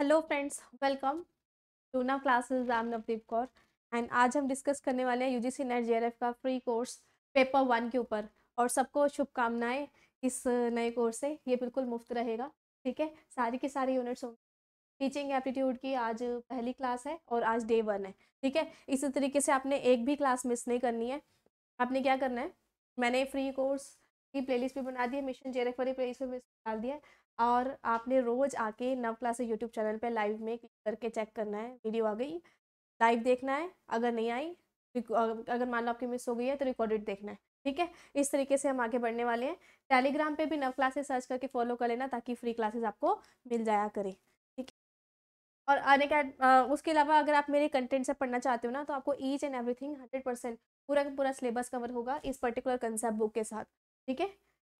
Hello friends welcome to ना classes I am Navdeep Kaur and आज हम डिस्कस करने वाले हैं यूजीसी नेट जेआरएफ का फ्री कोर्स पेपर वन के ऊपर और सबको शुभकामनाएं इस नए कोर्स से ये बिल्कुल मुफ्त रहेगा ठीक है सारी की सारी यूनिट्स होंगे टीचिंग एप्टीट्यूड की आज पहली क्लास है और आज डे वन है ठीक है इसी तरीके से आपने एक भी क्लास मिस नहीं करनी है आपने क्या करना है मैंने फ्री कोर्स की प्लेलिस्ट भी बना दी है मिशन जेआरएफ वाली प्लेलिस्ट में डाल दिया है और आपने रोज़ आके नव क्लास यूट्यूब चैनल पे लाइव में क्लिक करके चेक करना है वीडियो आ गई लाइव देखना है अगर नहीं आई अगर मान लो आपकी मिस हो गई है तो रिकॉर्डेड देखना है ठीक है इस तरीके से हम आगे बढ़ने वाले हैं टेलीग्राम पे भी नव क्लासेस सर्च करके फॉलो कर लेना ताकि फ्री क्लासेस आपको मिल जाया करें ठीक है और आने अकेड उसके अलावा अगर आप मेरे कंटेंट से पढ़ना चाहते हो ना तो आपको each and everything hundred percent पूरा का पूरा सिलेबस कवर होगा इस पर्टिकुलर कंसेप्ट बुक के साथ ठीक है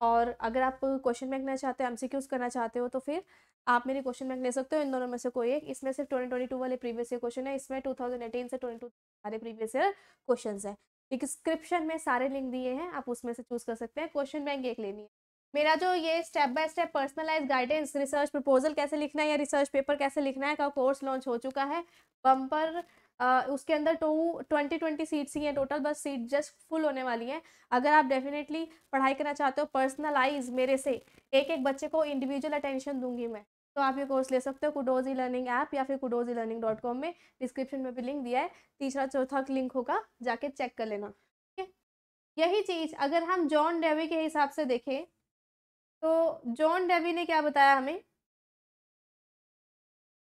और अगर आप क्वेश्चन बैंक लेना चाहते हो एम करना चाहते हो तो फिर आप मेरे क्वेश्चन बैंक ले सकते हो इन दोनों में से कोई एक इसमें सिर्फ ट्वेंटी ट्वेंटी टू वाले प्रीवियस ईयर क्वेश्चन है इसमें टू थाउजेंड एटीन से ट्वेंटी टू सारे प्रीवियस ईयर क्वेश्चन है डिस्क्रिप्शन में सारे लिंक दिए हैं आप उसमें से चूज कर सकते हैं क्वेश्चन बैंक एक लेनी है मेरा जो ये step by step personalise guidance research proposal कैसे लिखना है या रिसर्च पेपर कैसे लिखना है का कोर्स लॉन्च हो चुका है बम्पर उसके अंदर टू ट्वेंटी ट्वेंटी सीट्स ही हैं टोटल बस सीट जस्ट फुल होने वाली हैं अगर आप डेफिनेटली पढ़ाई करना चाहते हो पर्सनलाइज मेरे से एक एक बच्चे को इंडिविजुअल अटेंशन दूंगी मैं तो आप ये कोर्स ले सकते हो कुडोजी लर्निंग ऐप या फिर कुडोजी लर्निंग डॉट कॉम में डिस्क्रिप्शन में भी लिंक दिया है तीसरा चौथा लिंक होगा जाके चेक कर लेना ठीक है यही चीज़ अगर हम जॉन डेवी के हिसाब से देखें तो जॉन डेवी ने क्या बताया हमें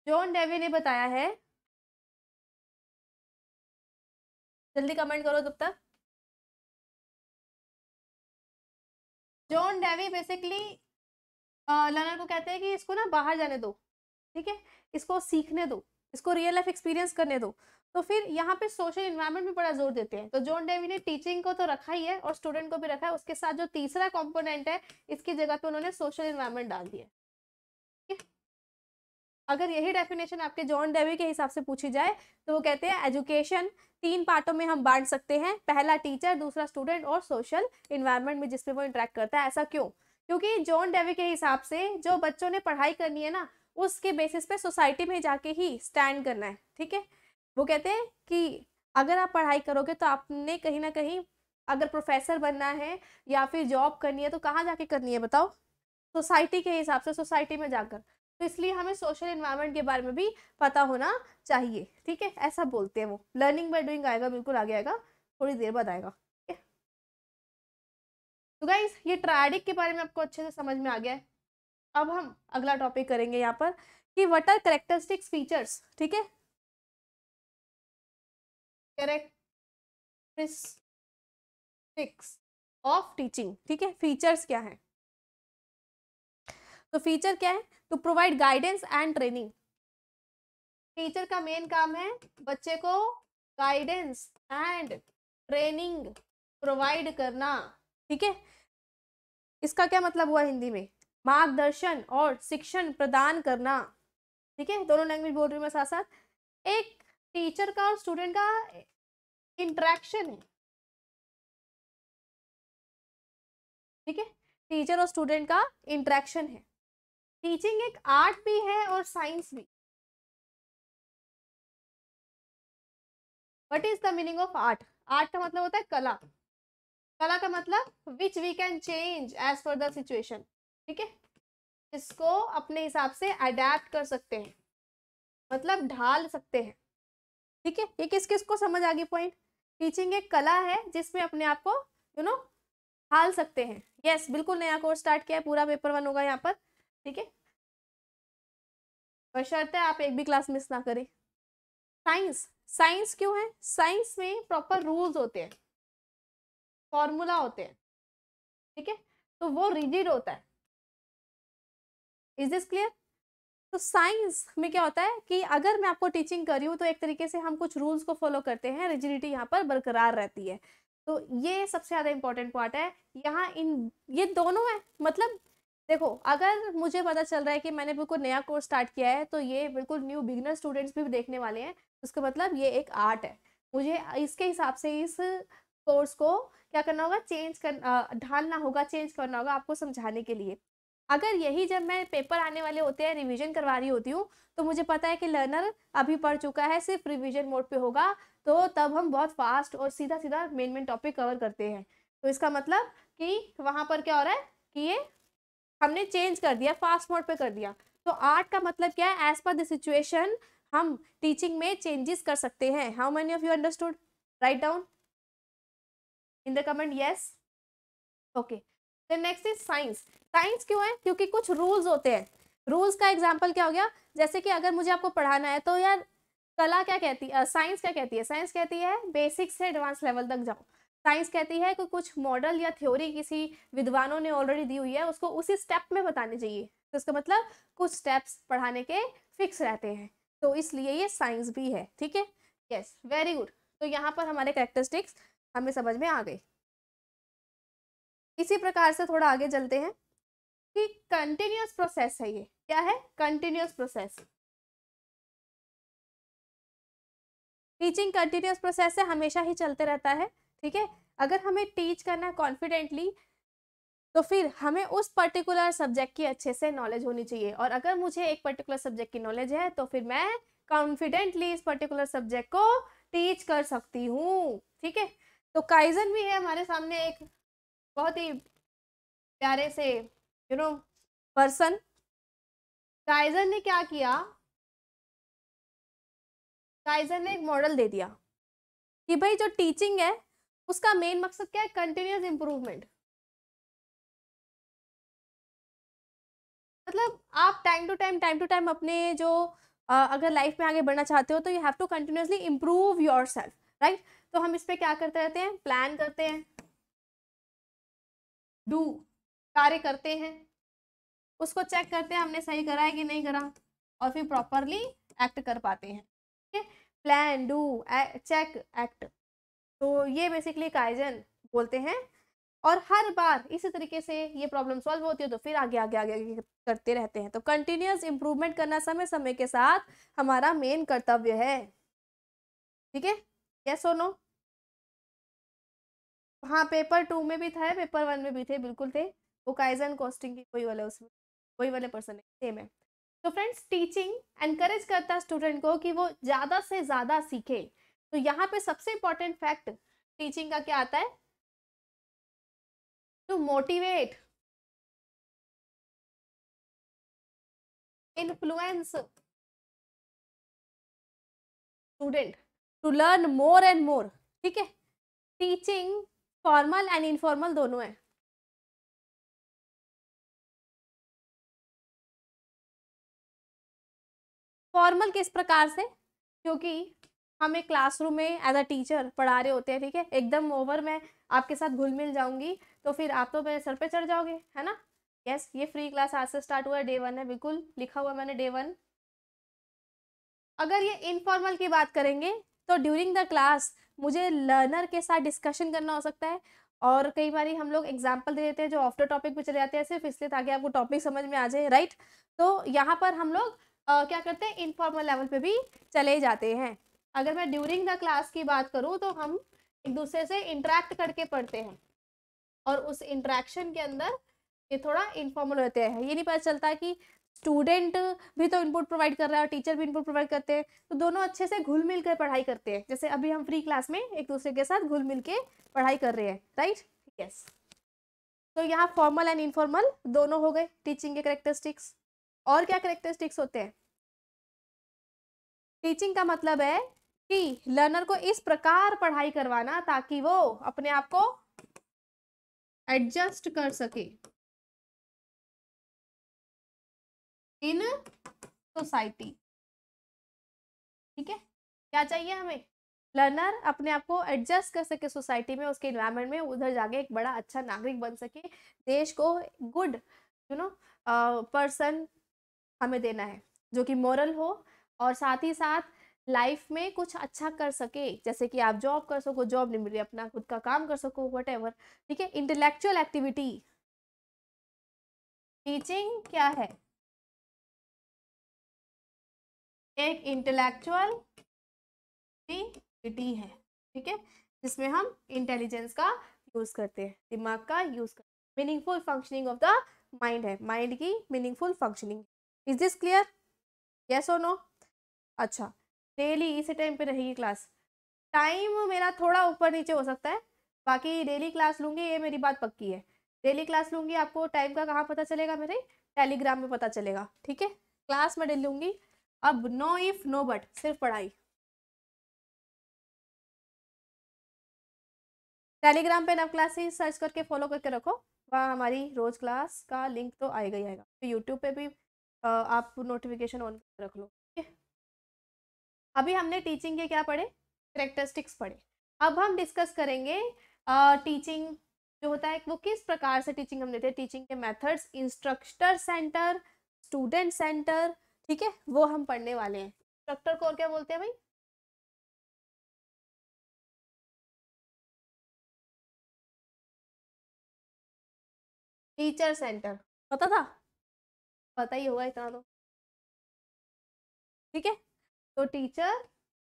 जॉन डेवी ने बताया है जल्दी कमेंट करो तब तक जॉन डेवी बेसिकली लर्नर को कहते हैं कि इसको ना बाहर जाने दो ठीक है इसको सीखने दो इसको रियल लाइफ एक्सपीरियंस करने दो तो फिर यहाँ पे सोशल इन्वायरमेंट भी बड़ा जोर देते हैं तो जॉन डेवी ने टीचिंग को तो रखा ही है और स्टूडेंट को भी रखा है उसके साथ जो तीसरा कॉम्पोनेंट है इसकी जगह पे उन्होंने सोशल इन्वायरमेंट डाल दिया अगर यही डेफिनेशन आपके जॉन डेवी के हिसाब से पूछी जाए तो वो कहते हैं एजुकेशन तीन पार्टों में हम बांट सकते हैं पहला टीचर दूसरा स्टूडेंट और सोशल इन्वायरमेंट में जिसपे वो इंटरेक्ट करता है ऐसा क्यों क्योंकि जॉन डेवी के हिसाब से जो बच्चों ने पढ़ाई करनी है ना उसके बेसिस पे सोसाइटी में जाके ही स्टैंड करना है ठीक है वो कहते हैं कि अगर आप पढ़ाई करोगे तो आपने कहीं ना कहीं अगर प्रोफेसर बनना है या फिर जॉब करनी है तो कहाँ जाके करनी है बताओ सोसाइटी के हिसाब से सोसाइटी में जाकर तो इसलिए हमें सोशल इन्वायरमेंट के बारे में भी पता होना चाहिए ठीक है ऐसा बोलते हैं वो लर्निंग बाय डूइंग आएगा बिल्कुल आगे आएगा थोड़ी देर बाद आएगा ठीक है तो गाइज ये ट्रायडिक के बारे में आपको अच्छे से समझ में आ गया है अब हम अगला टॉपिक करेंगे यहाँ पर कि वट आर करेक्टरिस्टिक्स फीचर्स ठीक है करेक्टरिस्टिक्स ऑफ टीचिंग ठीक है फीचर्स क्या है तो फीचर क्या है to provide guidance and training teacher का मेन काम है बच्चे को गाइडेंस एंड ट्रेनिंग प्रोवाइड करना ठीक है इसका क्या मतलब हुआ हिंदी में मार्गदर्शन और शिक्षण प्रदान करना ठीक है दोनों लैंग्वेज बोल रही हूँ मैं साथ साथ एक टीचर का और स्टूडेंट का इंट्रैक्शन है ठीक है टीचर और स्टूडेंट का इंट्रैक्शन है टीचिंग एक आर्ट भी है और साइंस भी what is the meaning of art art का मतलब होता है कला कला का मतलब which we can change as per the situation ठीक है इसको अपने हिसाब से अडेप्ट कर सकते हैं मतलब ढाल सकते हैं ठीक है ये किस किस को समझ आ गई पॉइंट टीचिंग एक कला है जिसमें अपने आप को यू नो ढाल सकते हैं यस yes, बिल्कुल नया कोर्स स्टार्ट किया है पूरा पेपर वन होगा यहाँ पर ठीक है बशर्त है आप एक भी क्लास मिस ना करें साइंस साइंस क्यों है साइंस में प्रॉपर रूल्स होते हैं फॉर्मूला होते हैं ठीक है तो वो रिजिड होता है इज दिस क्लियर तो साइंस में क्या होता है कि अगर मैं आपको टीचिंग कर रही हूँ तो एक तरीके से हम कुछ रूल्स को फॉलो करते हैं रिजिडिटी यहाँ पर बरकरार रहती है तो ये सबसे ज़्यादा इम्पोर्टेंट पार्ट है यहाँ इन ये दोनों है मतलब देखो अगर मुझे पता चल रहा है कि मैंने बिल्कुल नया कोर्स स्टार्ट किया है तो ये बिल्कुल न्यू बिगनर स्टूडेंट्स भी देखने वाले हैं उसका मतलब ये एक आर्ट है मुझे इसके हिसाब से इस कोर्स को क्या करना होगा चेंज कर ढालना होगा चेंज करना होगा आपको समझाने के लिए अगर यही जब मैं पेपर आने वाले होते हैं रिवीजन करवा रही होती हूँ तो मुझे पता है कि लर्नर अभी पढ़ चुका है सिर्फ रिवीजन मोड पे होगा तो तब हम बहुत फास्ट और सीधा सीधा मेन मेन टॉपिक कवर करते हैं तो इसका मतलब कि वहाँ पर क्या हो रहा है कि ये हमने चेंज कर दिया फास्ट मोड पे कर दिया तो आर्ट का मतलब क्या है एज पर द सिचुएशन हम टीचिंग में चेंजेस कर सकते हैं how many of you understood write down in the comment yes okay then next is science science क्यों है क्योंकि कुछ रूल्स होते हैं रूल्स का एग्जाम्पल क्या हो गया जैसे कि अगर मुझे आपको पढ़ाना है तो यार कला क्या कहती है साइंस क्या कहती है साइंस कहती है बेसिक से एडवांस लेवल तक जाओ साइंस कहती है कि कुछ मॉडल या थ्योरी किसी विद्वानों ने ऑलरेडी दी हुई है उसको उसी स्टेप में बतानी चाहिए तो इसका मतलब कुछ स्टेप्स पढ़ाने के फिक्स रहते हैं तो इसलिए ये साइंस भी है ठीक है यस वेरी गुड तो यहाँ पर हमारे करेक्टरिस्टिक्स हमें समझ में आ गई इसी प्रकार से थोड़ा आगे चलते हैं कि कंटिन्यूस प्रोसेस है ये क्या है continuous process teaching continuous process है हमेशा ही चलते रहता है ठीक है अगर हमें टीच करना है कॉन्फिडेंटली तो फिर हमें उस पर्टिकुलर सब्जेक्ट की अच्छे से नॉलेज होनी चाहिए और अगर मुझे एक पर्टिकुलर सब्जेक्ट की नॉलेज है तो फिर मैं कॉन्फिडेंटली इस पर्टिकुलर सब्जेक्ट को टीच कर सकती हूँ ठीक है तो काइजन भी है हमारे सामने एक बहुत ही प्यारे से यू नो पर्सन काइजन ने क्या किया काइजन ने एक मॉडल दे दिया कि भाई जो टीचिंग है उसका मेन मकसद क्या है कंटिन्यूस इंप्रूवमेंट मतलब आप time to time time to time अपने जो uh, अगर लाइफ में आगे बढ़ना चाहते हो तो you have to continuously improve yourself right तो हम इस पर क्या करते रहते हैं प्लान करते हैं डू कार्य करते हैं उसको चेक करते हैं हमने सही करा है कि नहीं करा और फिर प्रॉपरली एक्ट कर पाते हैं ठीक है प्लान डू चेक एक्ट तो ये बेसिकली काइजन बोलते हैं और हर बार इसी तरीके से ये प्रॉब्लम सॉल्व होती है तो फिर आगे आगे आगे, आगे करते रहते हैं तो कंटिन्यूस इम्प्रूवमेंट करना समय समय के साथ हमारा मेन कर्तव्य है ठीक है यस और नो हाँ पेपर टू में भी था पेपर वन में भी थे बिल्कुल थे वो काइजन कॉस्टिंग की कोई वाले उसमें कोई वाले पर्सन है सेम है तो फ्रेंड्स टीचिंग एनकरेज करता है स्टूडेंट को कि वो ज़्यादा से ज़्यादा सीखे तो यहाँ पे सबसे इंपॉर्टेंट फैक्ट टीचिंग का क्या आता है to motivate influence student to learn more and more ठीक है टीचिंग फॉर्मल एंड इनफॉर्मल दोनों है फॉर्मल किस प्रकार से क्योंकि हम एक क्लासरूम में एज अ टीचर पढ़ा रहे होते हैं ठीक है एकदम ओवर मैं आपके साथ घुल मिल जाऊंगी तो फिर आप तो मेरे सर पे चढ़ जाओगे है ना यस yes, ये फ्री क्लास आज से स्टार्ट हुआ है डे वन है बिल्कुल लिखा हुआ मैंने डे वन अगर ये इनफॉर्मल की बात करेंगे तो ड्यूरिंग द क्लास मुझे लर्नर के साथ डिस्कशन करना हो सकता है और कई बार हम लोग एग्जाम्पल दे देते हैं जो आफ्टर टॉपिक पे चले जाते हैं सिर्फ इसलिए ताकि आपको टॉपिक समझ में आ जाए राइट तो यहाँ पर हम लोग क्या करते हैं इनफॉर्मल लेवल पे भी चले जाते हैं अगर मैं ड्यूरिंग द क्लास की बात करूँ तो हम एक दूसरे से इंटरेक्ट करके पढ़ते हैं और उस इंटरेक्शन के अंदर ये थोड़ा इनफॉर्मल रहते हैं ये नहीं पता चलता कि स्टूडेंट भी तो इनपुट प्रोवाइड कर रहा है और टीचर भी इनपुट प्रोवाइड करते हैं तो दोनों अच्छे से घुल मिल कर पढ़ाई करते हैं जैसे अभी हम फ्री क्लास में एक दूसरे के साथ घुल मिल के पढ़ाई कर रहे हैं राइट यस तो यहाँ फॉर्मल एंड इनफॉर्मल दोनों हो गए टीचिंग के करेक्टरिस्टिक्स और क्या करेक्टरिस्टिक्स होते हैं टीचिंग का मतलब है कि लर्नर को इस प्रकार पढ़ाई करवाना ताकि वो अपने आप को एडजस्ट कर सके इन सोसाइटी ठीक है क्या चाहिए हमें लर्नर अपने आप को एडजस्ट कर सके सोसाइटी में उसके इन्वायरमेंट में उधर जाके एक बड़ा अच्छा नागरिक बन सके देश को गुड यू नो पर्सन हमें देना है जो कि मॉरल हो और साथ ही साथ लाइफ में कुछ अच्छा कर सके जैसे कि आप जॉब कर सको जॉब नहीं मिल रही अपना खुद का काम कर सको वट एवर ठीक है इंटेलेक्चुअल एक्टिविटी टीचिंग क्या है एक इंटेलेक्चुअल एक्टिविटी है ठीक है जिसमें हम इंटेलिजेंस का यूज करते हैं दिमाग का यूज करते हैं meaningful functioning of the mind है माइंड की meaningful functioning is this clear yes और नो अच्छा डेली इसी टाइम पे रहेगी क्लास टाइम मेरा थोड़ा ऊपर नीचे हो सकता है बाकी डेली क्लास लूँगी ये मेरी बात पक्की है डेली क्लास लूँगी आपको टाइम का कहाँ पता चलेगा मेरे टेलीग्राम में पता चलेगा ठीक है क्लास में डेली लूँगी अब नो इफ नो बट सिर्फ पढ़ाई टेलीग्राम पे नव क्लासेस सर्च करके फॉलो करके रखो वहाँ हमारी रोज़ क्लास का लिंक तो आएगा ही आएगा यूट्यूब पे भी आप नोटिफिकेशन ऑन करके रख लो अभी हमने टीचिंग के क्या पढ़े करेक्टरिस्टिक्स पढ़े अब हम डिस्कस करेंगे टीचिंग जो होता है वो किस प्रकार से टीचिंग हम देते हैं टीचिंग के methods instructor centre student centre ठीक है वो हम पढ़ने वाले हैं इंस्ट्रक्टर को और क्या बोलते हैं भाई टीचर सेंटर पता था पता ही होगा इतना तो ठीक है तो teacher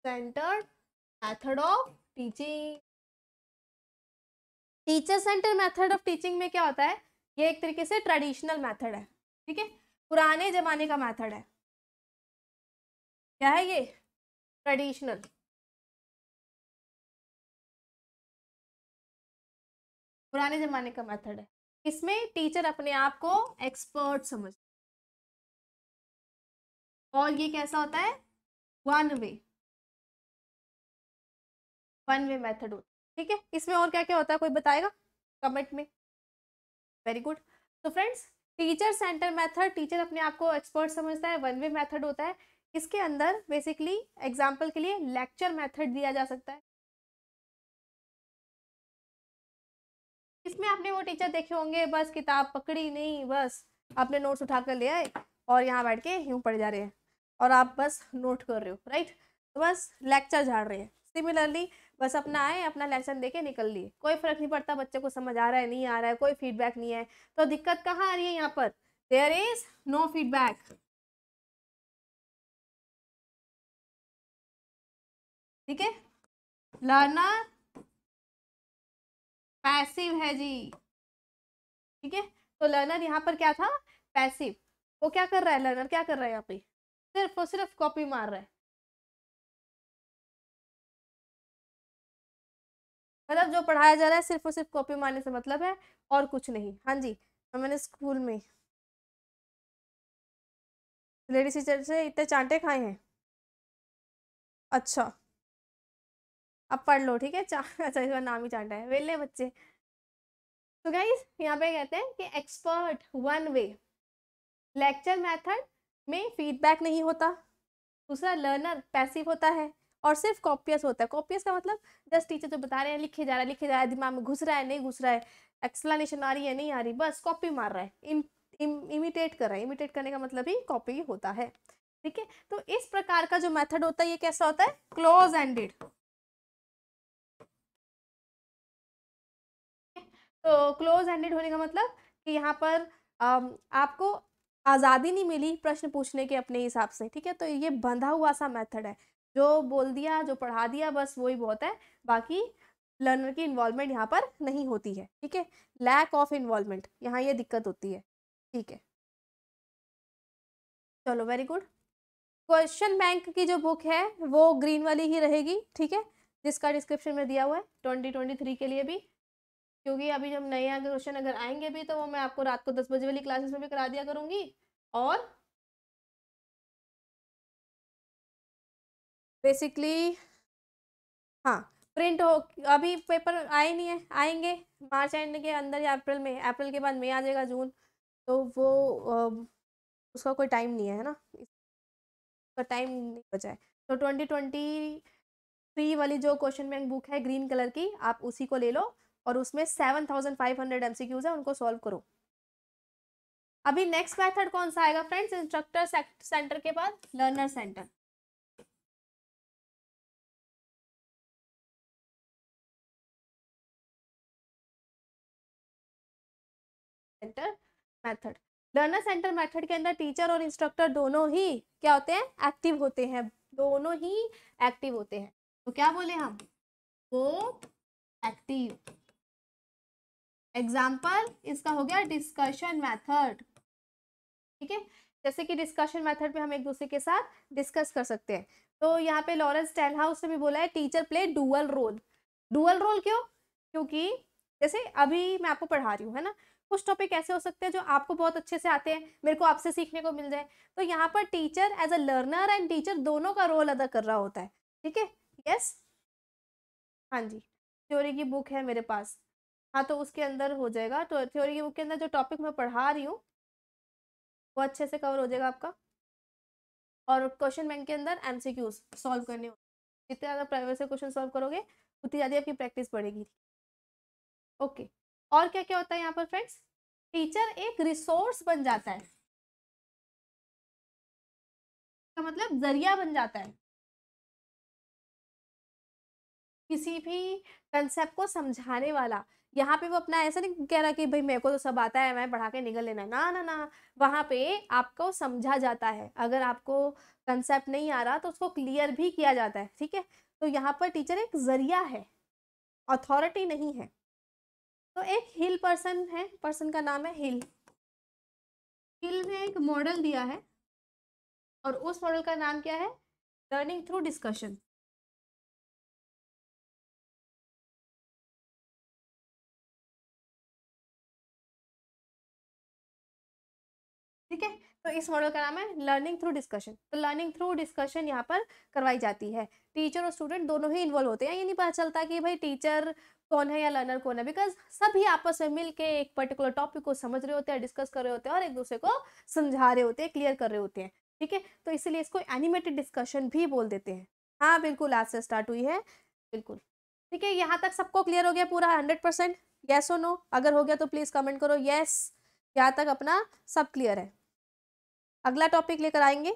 centre method of teaching teacher centre method of teaching में क्या होता है ये एक तरीके से ट्रेडिशनल मेथड है ठीक है पुराने जमाने का मेथड है क्या है ये ट्रेडिशनल पुराने जमाने का मेथड है इसमें टीचर अपने आप को एक्सपर्ट समझ और ये कैसा होता है one way one way method होता है ठीक है इसमें और क्या क्या होता है कोई बताएगा कमेंट में वेरी गुड तो friends teacher centre method teacher अपने आप को एक्सपर्ट समझता है वन वे मेथड होता है इसके अंदर बेसिकली एग्जाम्पल के लिए लेक्चर मेथड दिया जा सकता है इसमें आपने वो टीचर देखे होंगे बस किताब पकड़ी नहीं बस आपने नोट्स उठा कर आए और यहाँ बैठ के यूँ पढ़ जा रहे हैं और आप बस नोट कर रहे हो राइट तो बस लेक्चर झाड़ रहे हैं सिमिलरली बस अपना आए अपना लेसन देके निकल लिए कोई फर्क नहीं पड़ता बच्चे को समझ आ रहा है नहीं आ रहा है कोई फीडबैक नहीं है तो दिक्कत कहाँ आ रही है यहाँ पर देयर इज नो फीडबैक ठीक है लर्नर पैसिव है जी ठीक है तो लर्नर यहाँ पर क्या था पैसिव वो क्या कर रहा है लर्नर क्या कर रहा है यहाँ पे सिर्फ और सिर्फ कॉपी मार रहे मतलब जो पढ़ाया जा रहा है सिर्फ और सिर्फ कॉपी मारने से मतलब है और कुछ नहीं हाँ जी तो मैंने स्कूल में लेडी टीचर से इतने चांटे खाए हैं अच्छा अब पढ़ लो ठीक है अच्छा इसका नाम ही चांटा है वेले बच्चे तो गाइज यहाँ पे कहते हैं कि expert one way lecture method में फीडबैक नहीं होता दूसरा लर्नर पैसिव होता है और सिर्फ कॉपियस होता है कॉपियस का मतलब जस्ट टीचर जो बता रहे हैं लिखे जा रहा है लिखे जा रहा है दिमाग में घुस रहा है नहीं घुस रहा है एक्सप्लेनेशन आ रही है नहीं आ रही बस कॉपी मार रहा है इम, इमिटेट कर रहा है इमिटेट करने का मतलब ही कॉपी होता है ठीक है तो इस प्रकार का जो मेथड होता है ये कैसा होता है क्लोज एंडेड तो क्लोज एंडेड होने का मतलब कि यहाँ पर आपको आज़ादी नहीं मिली प्रश्न पूछने के अपने हिसाब से ठीक है तो ये बंधा हुआ सा मेथड है जो बोल दिया जो पढ़ा दिया बस वही बहुत है बाकी लर्नर की इन्वॉल्वमेंट यहाँ पर नहीं होती है ठीक है लैक ऑफ इन्वॉल्वमेंट यहाँ ये दिक्कत होती है ठीक है चलो वेरी गुड क्वेश्चन बैंक की जो बुक है वो ग्रीन वाली ही रहेगी ठीक है जिसका डिस्क्रिप्शन में दिया हुआ है ट्वेंटी ट्वेंटी थ्री के लिए भी क्योंकि अभी जब नए आगे क्वेश्चन अगर आएंगे भी तो वो मैं आपको रात को दस बजे वाली क्लासेस में भी करा दिया करूंगी और बेसिकली हाँ प्रिंट हो अभी पेपर आए नहीं है आएंगे मार्च एंड के अंदर या अप्रैल में अप्रैल के बाद मई आ जाएगा जून तो वो उसका कोई टाइम नहीं है ना उसका टाइम नहीं बचा है तो ट्वेंटी ट्वेंटी थ्री वाली जो क्वेश्चन बैंक बुक है ग्रीन कलर की आप उसी को ले लो और उसमें seven thousand five hundred MCQs है उनको सॉल्व करो अभी नेक्स्ट मेथड कौन सा आएगा फ्रेंड्स इंस्ट्रक्टर सेंटर के बाद learner centre centre method learner centre method के अंदर टीचर और इंस्ट्रक्टर दोनों ही क्या होते हैं एक्टिव होते हैं दोनों ही एक्टिव होते हैं तो क्या बोले हम वो एक्टिव एग्जाम्पल इसका हो गया डिस्कशन मैथड ठीक है जैसे कि डिस्कशन मैथड पे हम एक दूसरे के साथ डिस्कस कर सकते हैं तो यहाँ पे लॉरेंस टेलहाउस ने भी बोला है teacher play dual role dual role क्यों क्योंकि जैसे अभी मैं आपको पढ़ा रही हूँ है ना कुछ टॉपिक ऐसे हो सकते हैं जो आपको बहुत अच्छे से आते हैं मेरे को आपसे सीखने को मिल जाए तो यहाँ पर teacher as a learner and teacher दोनों का रोल अदा कर रहा होता है ठीक है यस हाँ जी थ्योरी की बुक है मेरे पास हाँ तो उसके अंदर हो जाएगा तो थ्योरी की बुक के अंदर जो टॉपिक मैं पढ़ा रही हूँ वो अच्छे से कवर हो जाएगा आपका और क्वेश्चन बैंक के अंदर एम सी क्यूज सॉल्व करने जितने ज़्यादा प्राइवेट से क्वेश्चन सॉल्व करोगे उतनी ज़्यादा आपकी प्रैक्टिस बढ़ेगी ओके और क्या क्या होता है यहाँ पर फ्रेंड्स टीचर एक रिसोर्स बन जाता है का मतलब जरिया बन जाता है किसी भी कंसेप्ट को समझाने वाला यहाँ पे वो अपना ऐसा नहीं कह रहा कि भाई मेरे को तो सब आता है मैं पढ़ा के निकल लेना ना ना ना वहाँ पे आपको समझा जाता है अगर आपको कंसेप्ट नहीं आ रहा तो उसको क्लियर भी किया जाता है ठीक है तो यहाँ पर टीचर एक जरिया है अथॉरिटी नहीं है तो एक हिल पर्सन है पर्सन का नाम है हिल हिल ने एक मॉडल दिया है और उस मॉडल का नाम क्या है लर्निंग थ्रू डिस्कशन ठीक है तो इस मॉडल का नाम है लर्निंग थ्रू डिस्कशन तो लर्निंग थ्रू डिस्कशन यहाँ पर करवाई जाती है टीचर और स्टूडेंट दोनों ही इन्वॉल्व होते हैं ये नहीं पता चलता कि भाई टीचर कौन है या लर्नर कौन है बिकॉज सभी आपस में मिल के एक पर्टिकुलर टॉपिक को समझ रहे होते हैं डिस्कस कर रहे होते हैं और एक दूसरे को समझा रहे होते हैं क्लियर कर रहे होते हैं ठीक है तो इसीलिए इसको एनिमेटेड डिस्कशन भी बोल देते हैं हाँ बिल्कुल आज से स्टार्ट हुई है बिल्कुल ठीक है यहाँ तक सबको क्लियर हो गया पूरा हंड्रेड परसेंट येस और नो अगर हो गया तो प्लीज़ कमेंट करो येस yes. यहाँ तक अपना सब क्लियर है अगला टॉपिक लेकर आएंगे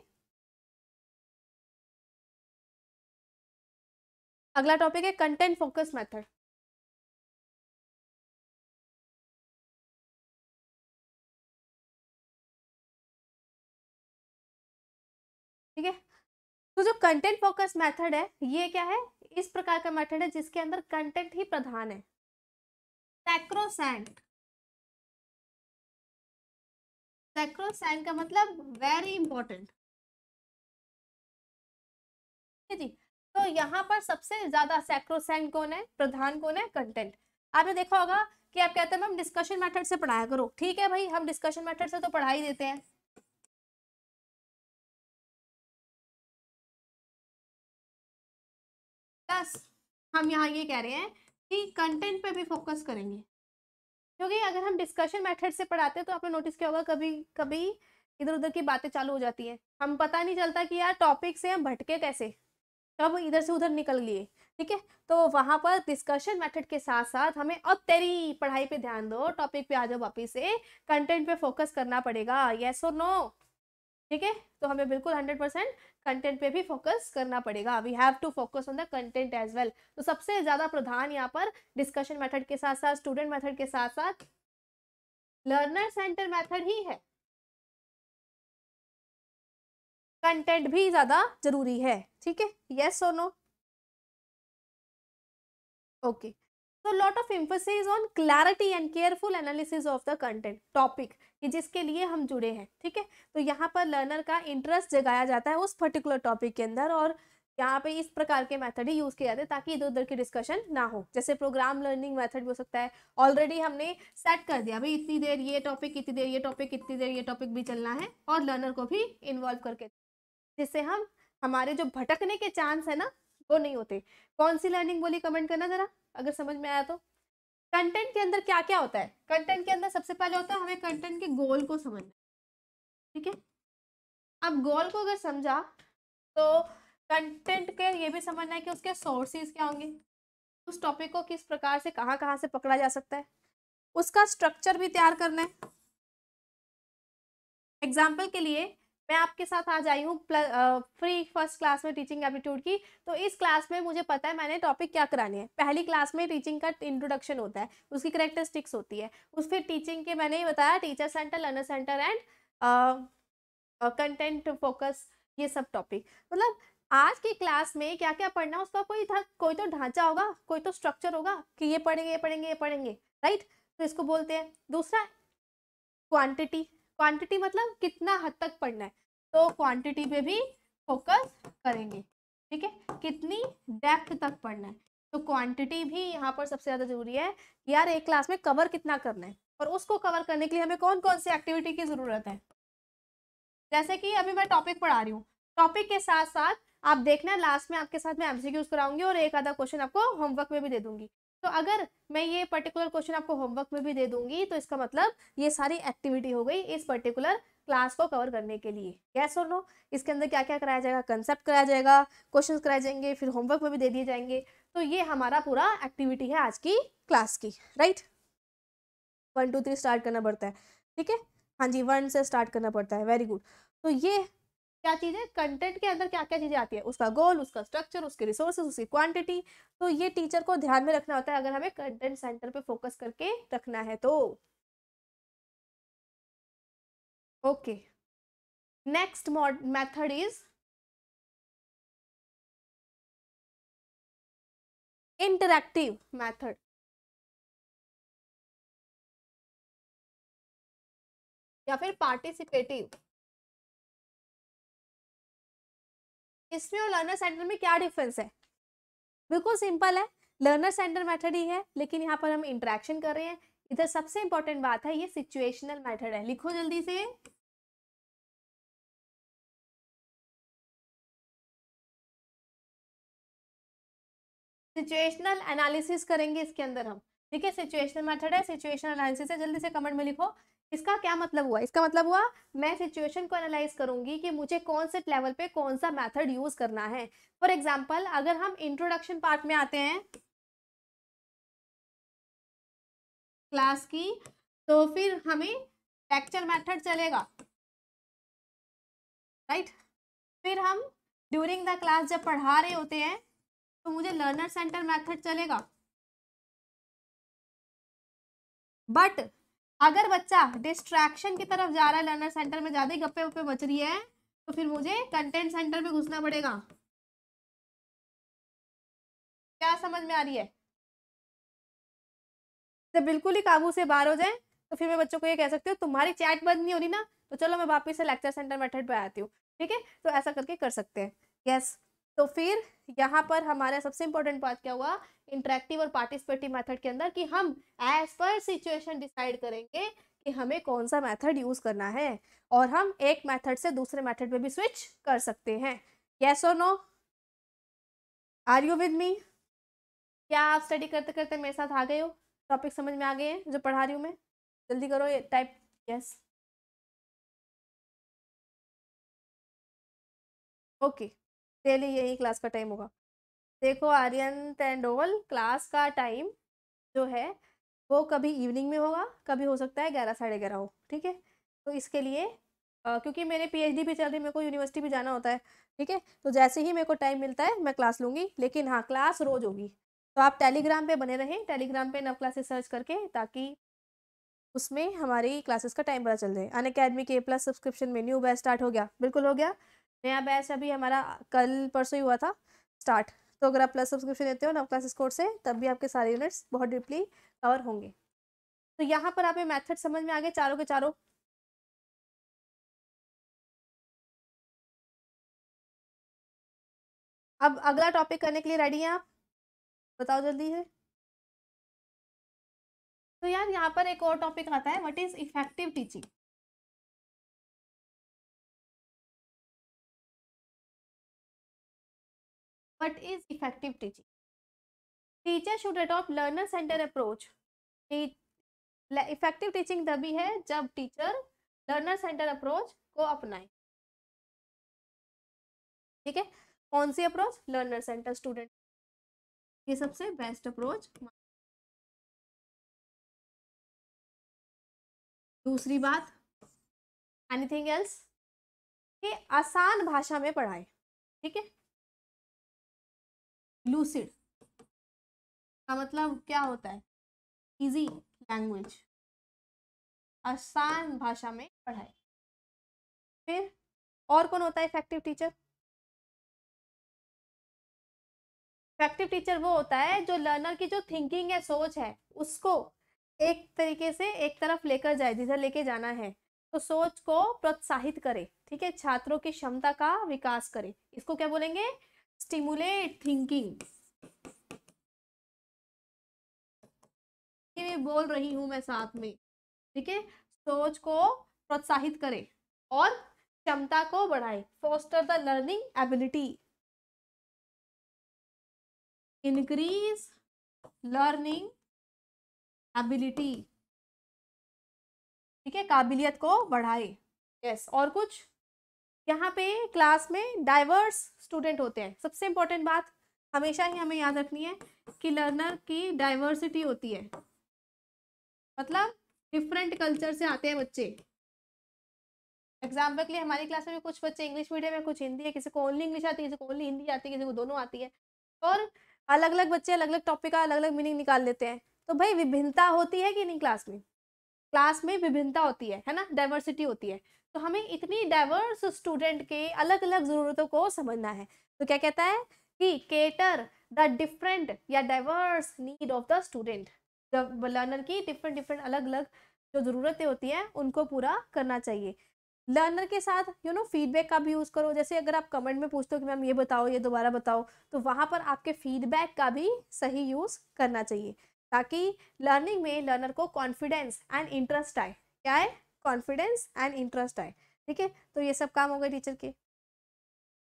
अगला टॉपिक है कंटेंट फोकस मेथड ठीक है तो जो कंटेंट फोकस मेथड है ये क्या है इस प्रकार का मेथड है जिसके अंदर कंटेंट ही प्रधान है सैक्रोसेंट सैक्रोसाइन का मतलब वेरी इंपॉर्टेंट जी तो यहाँ पर सबसे ज्यादा सैक्रोसाइन कौन है प्रधान कौन है कंटेंट आपने देखा होगा कि आप कहते हैं मैम डिस्कशन मेथड से पढ़ाया करो ठीक है भाई हम डिस्कशन मेथड से तो पढ़ा ही देते हैं प्लस हम यहाँ ये कह रहे हैं कि कंटेंट पे भी फोकस करेंगे क्योंकि अगर हम डिस्कशन मेथड से पढ़ाते हैं तो आपने नोटिस किया होगा कभी कभी इधर उधर की बातें चालू हो जाती हैं हम पता नहीं चलता कि यार टॉपिक से हम भटके कैसे कब इधर से उधर निकल लिए ठीक है तो वहाँ पर डिस्कशन मेथड के साथ साथ हमें अब तेरी पढ़ाई पे ध्यान दो टॉपिक पे आ जाओ वापिस से कंटेंट पे फोकस करना पड़ेगा येस और नो ठीक है तो हमें बिल्कुल हंड्रेड परसेंट कंटेंट पे भी फोकस करना पड़ेगा we have to focus on the content as well तो सबसे ज़्यादा प्रधान यहाँ पर डिस्कशन मेथड के साथ साथ स्टूडेंट मेथड के साथ साथ लर्नर सेंटर मेथड ही है कंटेंट भी ज़्यादा जरूरी है ठीक है यस और नो ओके तो lot of emphasis on clarity and careful analysis of the content topic कि जिसके लिए हम जुड़े हैं ठीक है तो यहाँ पर लर्नर का इंटरेस्ट जगाया जाता है उस पर्टिकुलर टॉपिक के अंदर और यहाँ पे इस प्रकार के मेथड ही यूज़ किए जाते हैं ताकि इधर उधर की डिस्कशन ना हो जैसे प्रोग्राम लर्निंग मेथड भी हो सकता है ऑलरेडी हमने सेट कर दिया भाई इतनी देर ये टॉपिक इतनी देर ये टॉपिक इतनी देर ये टॉपिक भी चलना है और लर्नर को भी इन्वॉल्व करके जिससे हम हमारे जो भटकने के चांस है ना वो नहीं होते कौन सी लर्निंग बोली कमेंट करना ज़रा अगर समझ में आया तो कंटेंट के अंदर क्या क्या होता है कंटेंट के अंदर सबसे पहले होता है हमें कंटेंट के गोल को समझना ठीक है अब गोल को अगर समझा तो कंटेंट के ये भी समझना है कि उसके सोर्सेज क्या होंगे उस टॉपिक को किस प्रकार से कहाँ कहाँ से पकड़ा जा सकता है उसका स्ट्रक्चर भी तैयार करना है एग्जाम्पल के लिए मैं आपके साथ आज आई हूँ फ्री फर्स्ट क्लास में टीचिंग एप्टीट्यूड की तो इस क्लास में मुझे पता है मैंने टॉपिक क्या कराने हैं पहली क्लास में टीचिंग का इंट्रोडक्शन होता है उसकी करेक्टरिस्टिक्स होती है उस फिर टीचिंग के मैंने बताया teacher centre learner centre and content focus ये सब टॉपिक मतलब आज की क्लास में क्या क्या पढ़ना उसका कोई था कोई तो ढांचा होगा कोई तो स्ट्रक्चर होगा कि ये पढ़ेंगे ये पढ़ेंगे ये पढ़ेंगे राइट तो इसको बोलते हैं दूसरा क्वांटिटी क्वांटिटी मतलब कितना हद तक पढ़ना है तो क्वांटिटी पे भी फोकस करेंगे ठीक है कितनी डेप्थ तक पढ़ना है तो क्वांटिटी भी यहाँ पर सबसे ज़्यादा जरूरी है यार एक क्लास में कवर कितना करना है और उसको कवर करने के लिए हमें कौन कौन सी एक्टिविटी की ज़रूरत है जैसे कि अभी मैं टॉपिक पढ़ा रही हूँ टॉपिक के साथ साथ आप देखना लास्ट में आपके साथ मैं एमसीक्यूज कराऊंगी और एक आधा क्वेश्चन आपको होमवर्क में भी दे दूंगी तो अगर मैं ये पर्टिकुलर क्वेश्चन आपको होमवर्क में भी दे दूंगी तो इसका मतलब ये सारी एक्टिविटी हो गई इस पर्टिकुलर क्लास को कवर करने के लिए यस और नो इसके अंदर क्या क्या कराया जाएगा कंसेप्ट कराया जाएगा क्वेश्चन कराए जाएंगे फिर होमवर्क में भी दे दिए जाएंगे तो ये हमारा पूरा एक्टिविटी है आज की क्लास की right one two three start करना पड़ता है ठीक है हाँ जी वन से स्टार्ट करना पड़ता है वेरी गुड तो ये क्या चीज़ें कंटेंट के अंदर क्या क्या चीज़ें आती है उसका गोल उसका स्ट्रक्चर उसके रिसोर्सेज उसकी क्वांटिटी तो ये टीचर को ध्यान में रखना होता है अगर हमें कंटेंट सेंटर पे फोकस करके रखना है तो okay next mode method is interactive method या फिर पार्टिसिपेटिव इसमें और लर्नर सेंटर में क्या डिफरेंस है बिल्कुल सिंपल है लर्नर सेंटर मेथड ही है लेकिन यहाँ पर हम इंट्रैक्शन कर रहे हैं इधर सबसे इंपॉर्टेंट बात है ये सिचुएशनल मेथड है लिखो जल्दी से सिचुएशनल एनालिसिस करेंगे इसके अंदर हम ठीक है सिचुएशनल मेथड है सिचुएशनल एनालिसिस है जल्दी से कमेंट में लिखो इसका क्या मतलब हुआ इसका मतलब हुआ मैं सिचुएशन को एनालाइज करूंगी कि मुझे कौन से लेवल पे कौन सा मेथड यूज करना है फॉर एग्जाम्पल अगर हम इंट्रोडक्शन पार्ट में आते हैं क्लास की तो फिर हमें लेक्चर मेथड चलेगा राइट right? फिर हम ड्यूरिंग द क्लास जब पढ़ा रहे होते हैं तो मुझे लर्नर सेंटर मैथड चलेगा बट अगर बच्चा डिस्ट्रैक्शन की तरफ जा रहा है लर्नर सेंटर में ज्यादा ही गप्पे वप्पे बच रही है तो फिर मुझे कंटेंट सेंटर में घुसना पड़ेगा क्या समझ में आ रही है जब बिल्कुल ही काबू से बाहर हो जाए तो फिर मैं बच्चों को ये कह सकती हूँ तुम्हारी चैट बंद नहीं हो रही ना तो चलो मैं वापिस से लेक्चर सेंटर मेथड पे आती हूँ ठीक है तो ऐसा करके कर सकते हैं यस yes. तो फिर यहाँ पर हमारा सबसे इम्पोर्टेंट बात क्या हुआ इंटरेक्टिव और पार्टिसिपेटिव मेथड के अंदर कि हम एज पर सिचुएशन डिसाइड करेंगे कि हमें कौन सा मेथड यूज़ करना है और हम एक मेथड से दूसरे मेथड में भी स्विच कर सकते हैं येस और no are you with me क्या आप स्टडी करते करते मेरे साथ आ गए हो टॉपिक समझ में आ गए हैं जो पढ़ा रही हूँ मैं जल्दी करो ये type yes okay okay. Daily यही क्लास का टाइम होगा देखो आर्यन टेंडोवल क्लास का टाइम जो है वो कभी इवनिंग में होगा कभी हो सकता है ग्यारह साढ़े ग्यारह हो ठीक है तो इसके लिए आ, क्योंकि मेरे पीएचडी भी चल रही है मेरे को यूनिवर्सिटी भी जाना होता है ठीक है तो जैसे ही मेरे को टाइम मिलता है मैं क्लास लूँगी लेकिन हाँ क्लास रोज़ होगी तो आप टेलीग्राम पर बने रहें टेलीग्राम पर नव क्लासेस सर्च करके ताकि उसमें हमारी क्लासेस का टाइम पता चल जाए अन अकेडमी के प्लस सब्सक्रिप्शन में न्यू बैच स्टार्ट हो गया बिल्कुल हो गया नया बैच अभी हमारा कल परसों ही हुआ था स्टार्ट तो अगर आप प्लस सब्सक्रिप्शन लेते हो नव क्लासेस कोर्स से तब भी आपके सारे यूनिट्स बहुत डीपली कवर होंगे तो यहाँ पर आपके मैथड समझ में आ गए चारों के चारों अब अगला टॉपिक करने के लिए रेडी हैं आप बताओ जल्दी है तो यार यहाँ पर एक और टॉपिक आता है what is effective teaching what is effective teaching teacher should adopt learner centre approach effective teaching तभी है जब टीचर लर्नर सेंटर अप्रोच को अपनाए ठीक है कौन सी अप्रोच लर्नर सेंटर स्टूडेंट ये सबसे बेस्ट अप्रोच दूसरी बात एनीथिंग एल्स कि आसान भाषा में पढ़ाए ठीक है लूसिड का मतलब क्या होता है इजी लैंग्वेज आसान भाषा में पढ़ाई फिर और कौन होता है इफेक्टिव टीचर इफेक्टिव टीचर वो होता है जो लर्नर की जो थिंकिंग है सोच है उसको एक तरीके से एक तरफ लेकर जाए जिधर लेके जाना है तो सोच को प्रोत्साहित करे ठीक है छात्रों की क्षमता का विकास करे इसको क्या बोलेंगे stimulate thinking ये बोल रही हूं मैं साथ में ठीक है सोच को प्रोत्साहित करे और क्षमता को बढ़ाए foster the learning ability increase learning ability ठीक है काबिलियत को बढ़ाए यस yes. और कुछ यहाँ पे क्लास में डाइवर्स स्टूडेंट होते हैं सबसे इम्पोर्टेंट बात हमेशा ही हमें याद रखनी है कि लर्नर की डाइवर्सिटी होती है मतलब डिफरेंट कल्चर से आते हैं बच्चे एग्जाम्पल के लिए हमारी क्लास में कुछ बच्चे इंग्लिश मीडियम है कुछ हिंदी है किसी को ओनली इंग्लिश आती है किसी को ओनली हिंदी आती है किसी को दोनों आती है और अलग अलग बच्चे अलग अलग टॉपिक का अलग अलग मीनिंग निकाल लेते हैं तो भाई विभिन्नता होती है कि नहीं क्लास में क्लास में विभिन्नता होती है है ना डाइवर्सिटी होती है तो हमें इतनी डाइवर्स स्टूडेंट के अलग अलग ज़रूरतों को समझना है तो क्या कहता है कि केटर द डिफरेंट या diverse need of the student learner की डिफरेंट डिफरेंट अलग अलग जो ज़रूरतें होती हैं उनको पूरा करना चाहिए लर्नर के साथ यू नो फीडबैक का भी यूज़ करो जैसे अगर आप कमेंट में पूछते हो कि मैम ये बताओ ये दोबारा बताओ तो वहाँ पर आपके फीडबैक का भी सही यूज़ करना चाहिए ताकि लर्निंग में लर्नर को कॉन्फिडेंस एंड इंटरेस्ट आए क्या है कॉन्फिडेंस एंड इंटरेस्ट आए ठीक है तो ये सब काम हो गए टीचर के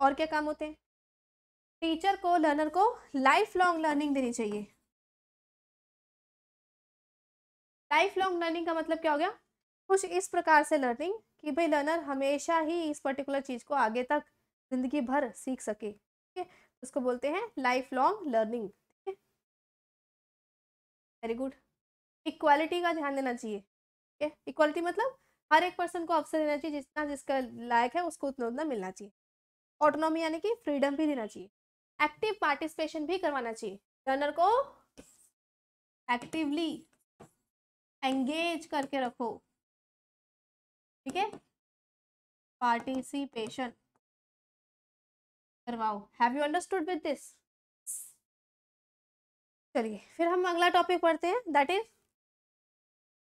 और क्या काम होते हैं टीचर को लर्नर को लाइफ लॉन्ग लर्निंग देनी चाहिए लाइफ लॉन्ग लर्निंग का मतलब क्या हो गया कुछ इस प्रकार से लर्निंग कि भाई लर्नर हमेशा ही इस पर्टिकुलर चीज़ को आगे तक जिंदगी भर सीख सके ठीक है उसको बोलते हैं लाइफ लॉन्ग लर्निंग ठीक है वेरी गुड इक्वालिटी का ध्यान देना चाहिए ठीक है इक्वालिटी मतलब हर एक पर्सन को अवसर देना चाहिए जितना जिसका लायक है उसको उतना उतना मिलना चाहिए ऑटोनॉमी यानी कि फ्रीडम भी देना चाहिए एक्टिव पार्टिसिपेशन भी करवाना चाहिए लर्नर को एक्टिवली एंगेज करके रखो ठीक है पार्टिसिपेशन करवाओ have you understood with this चलिए फिर हम अगला टॉपिक पढ़ते हैं that is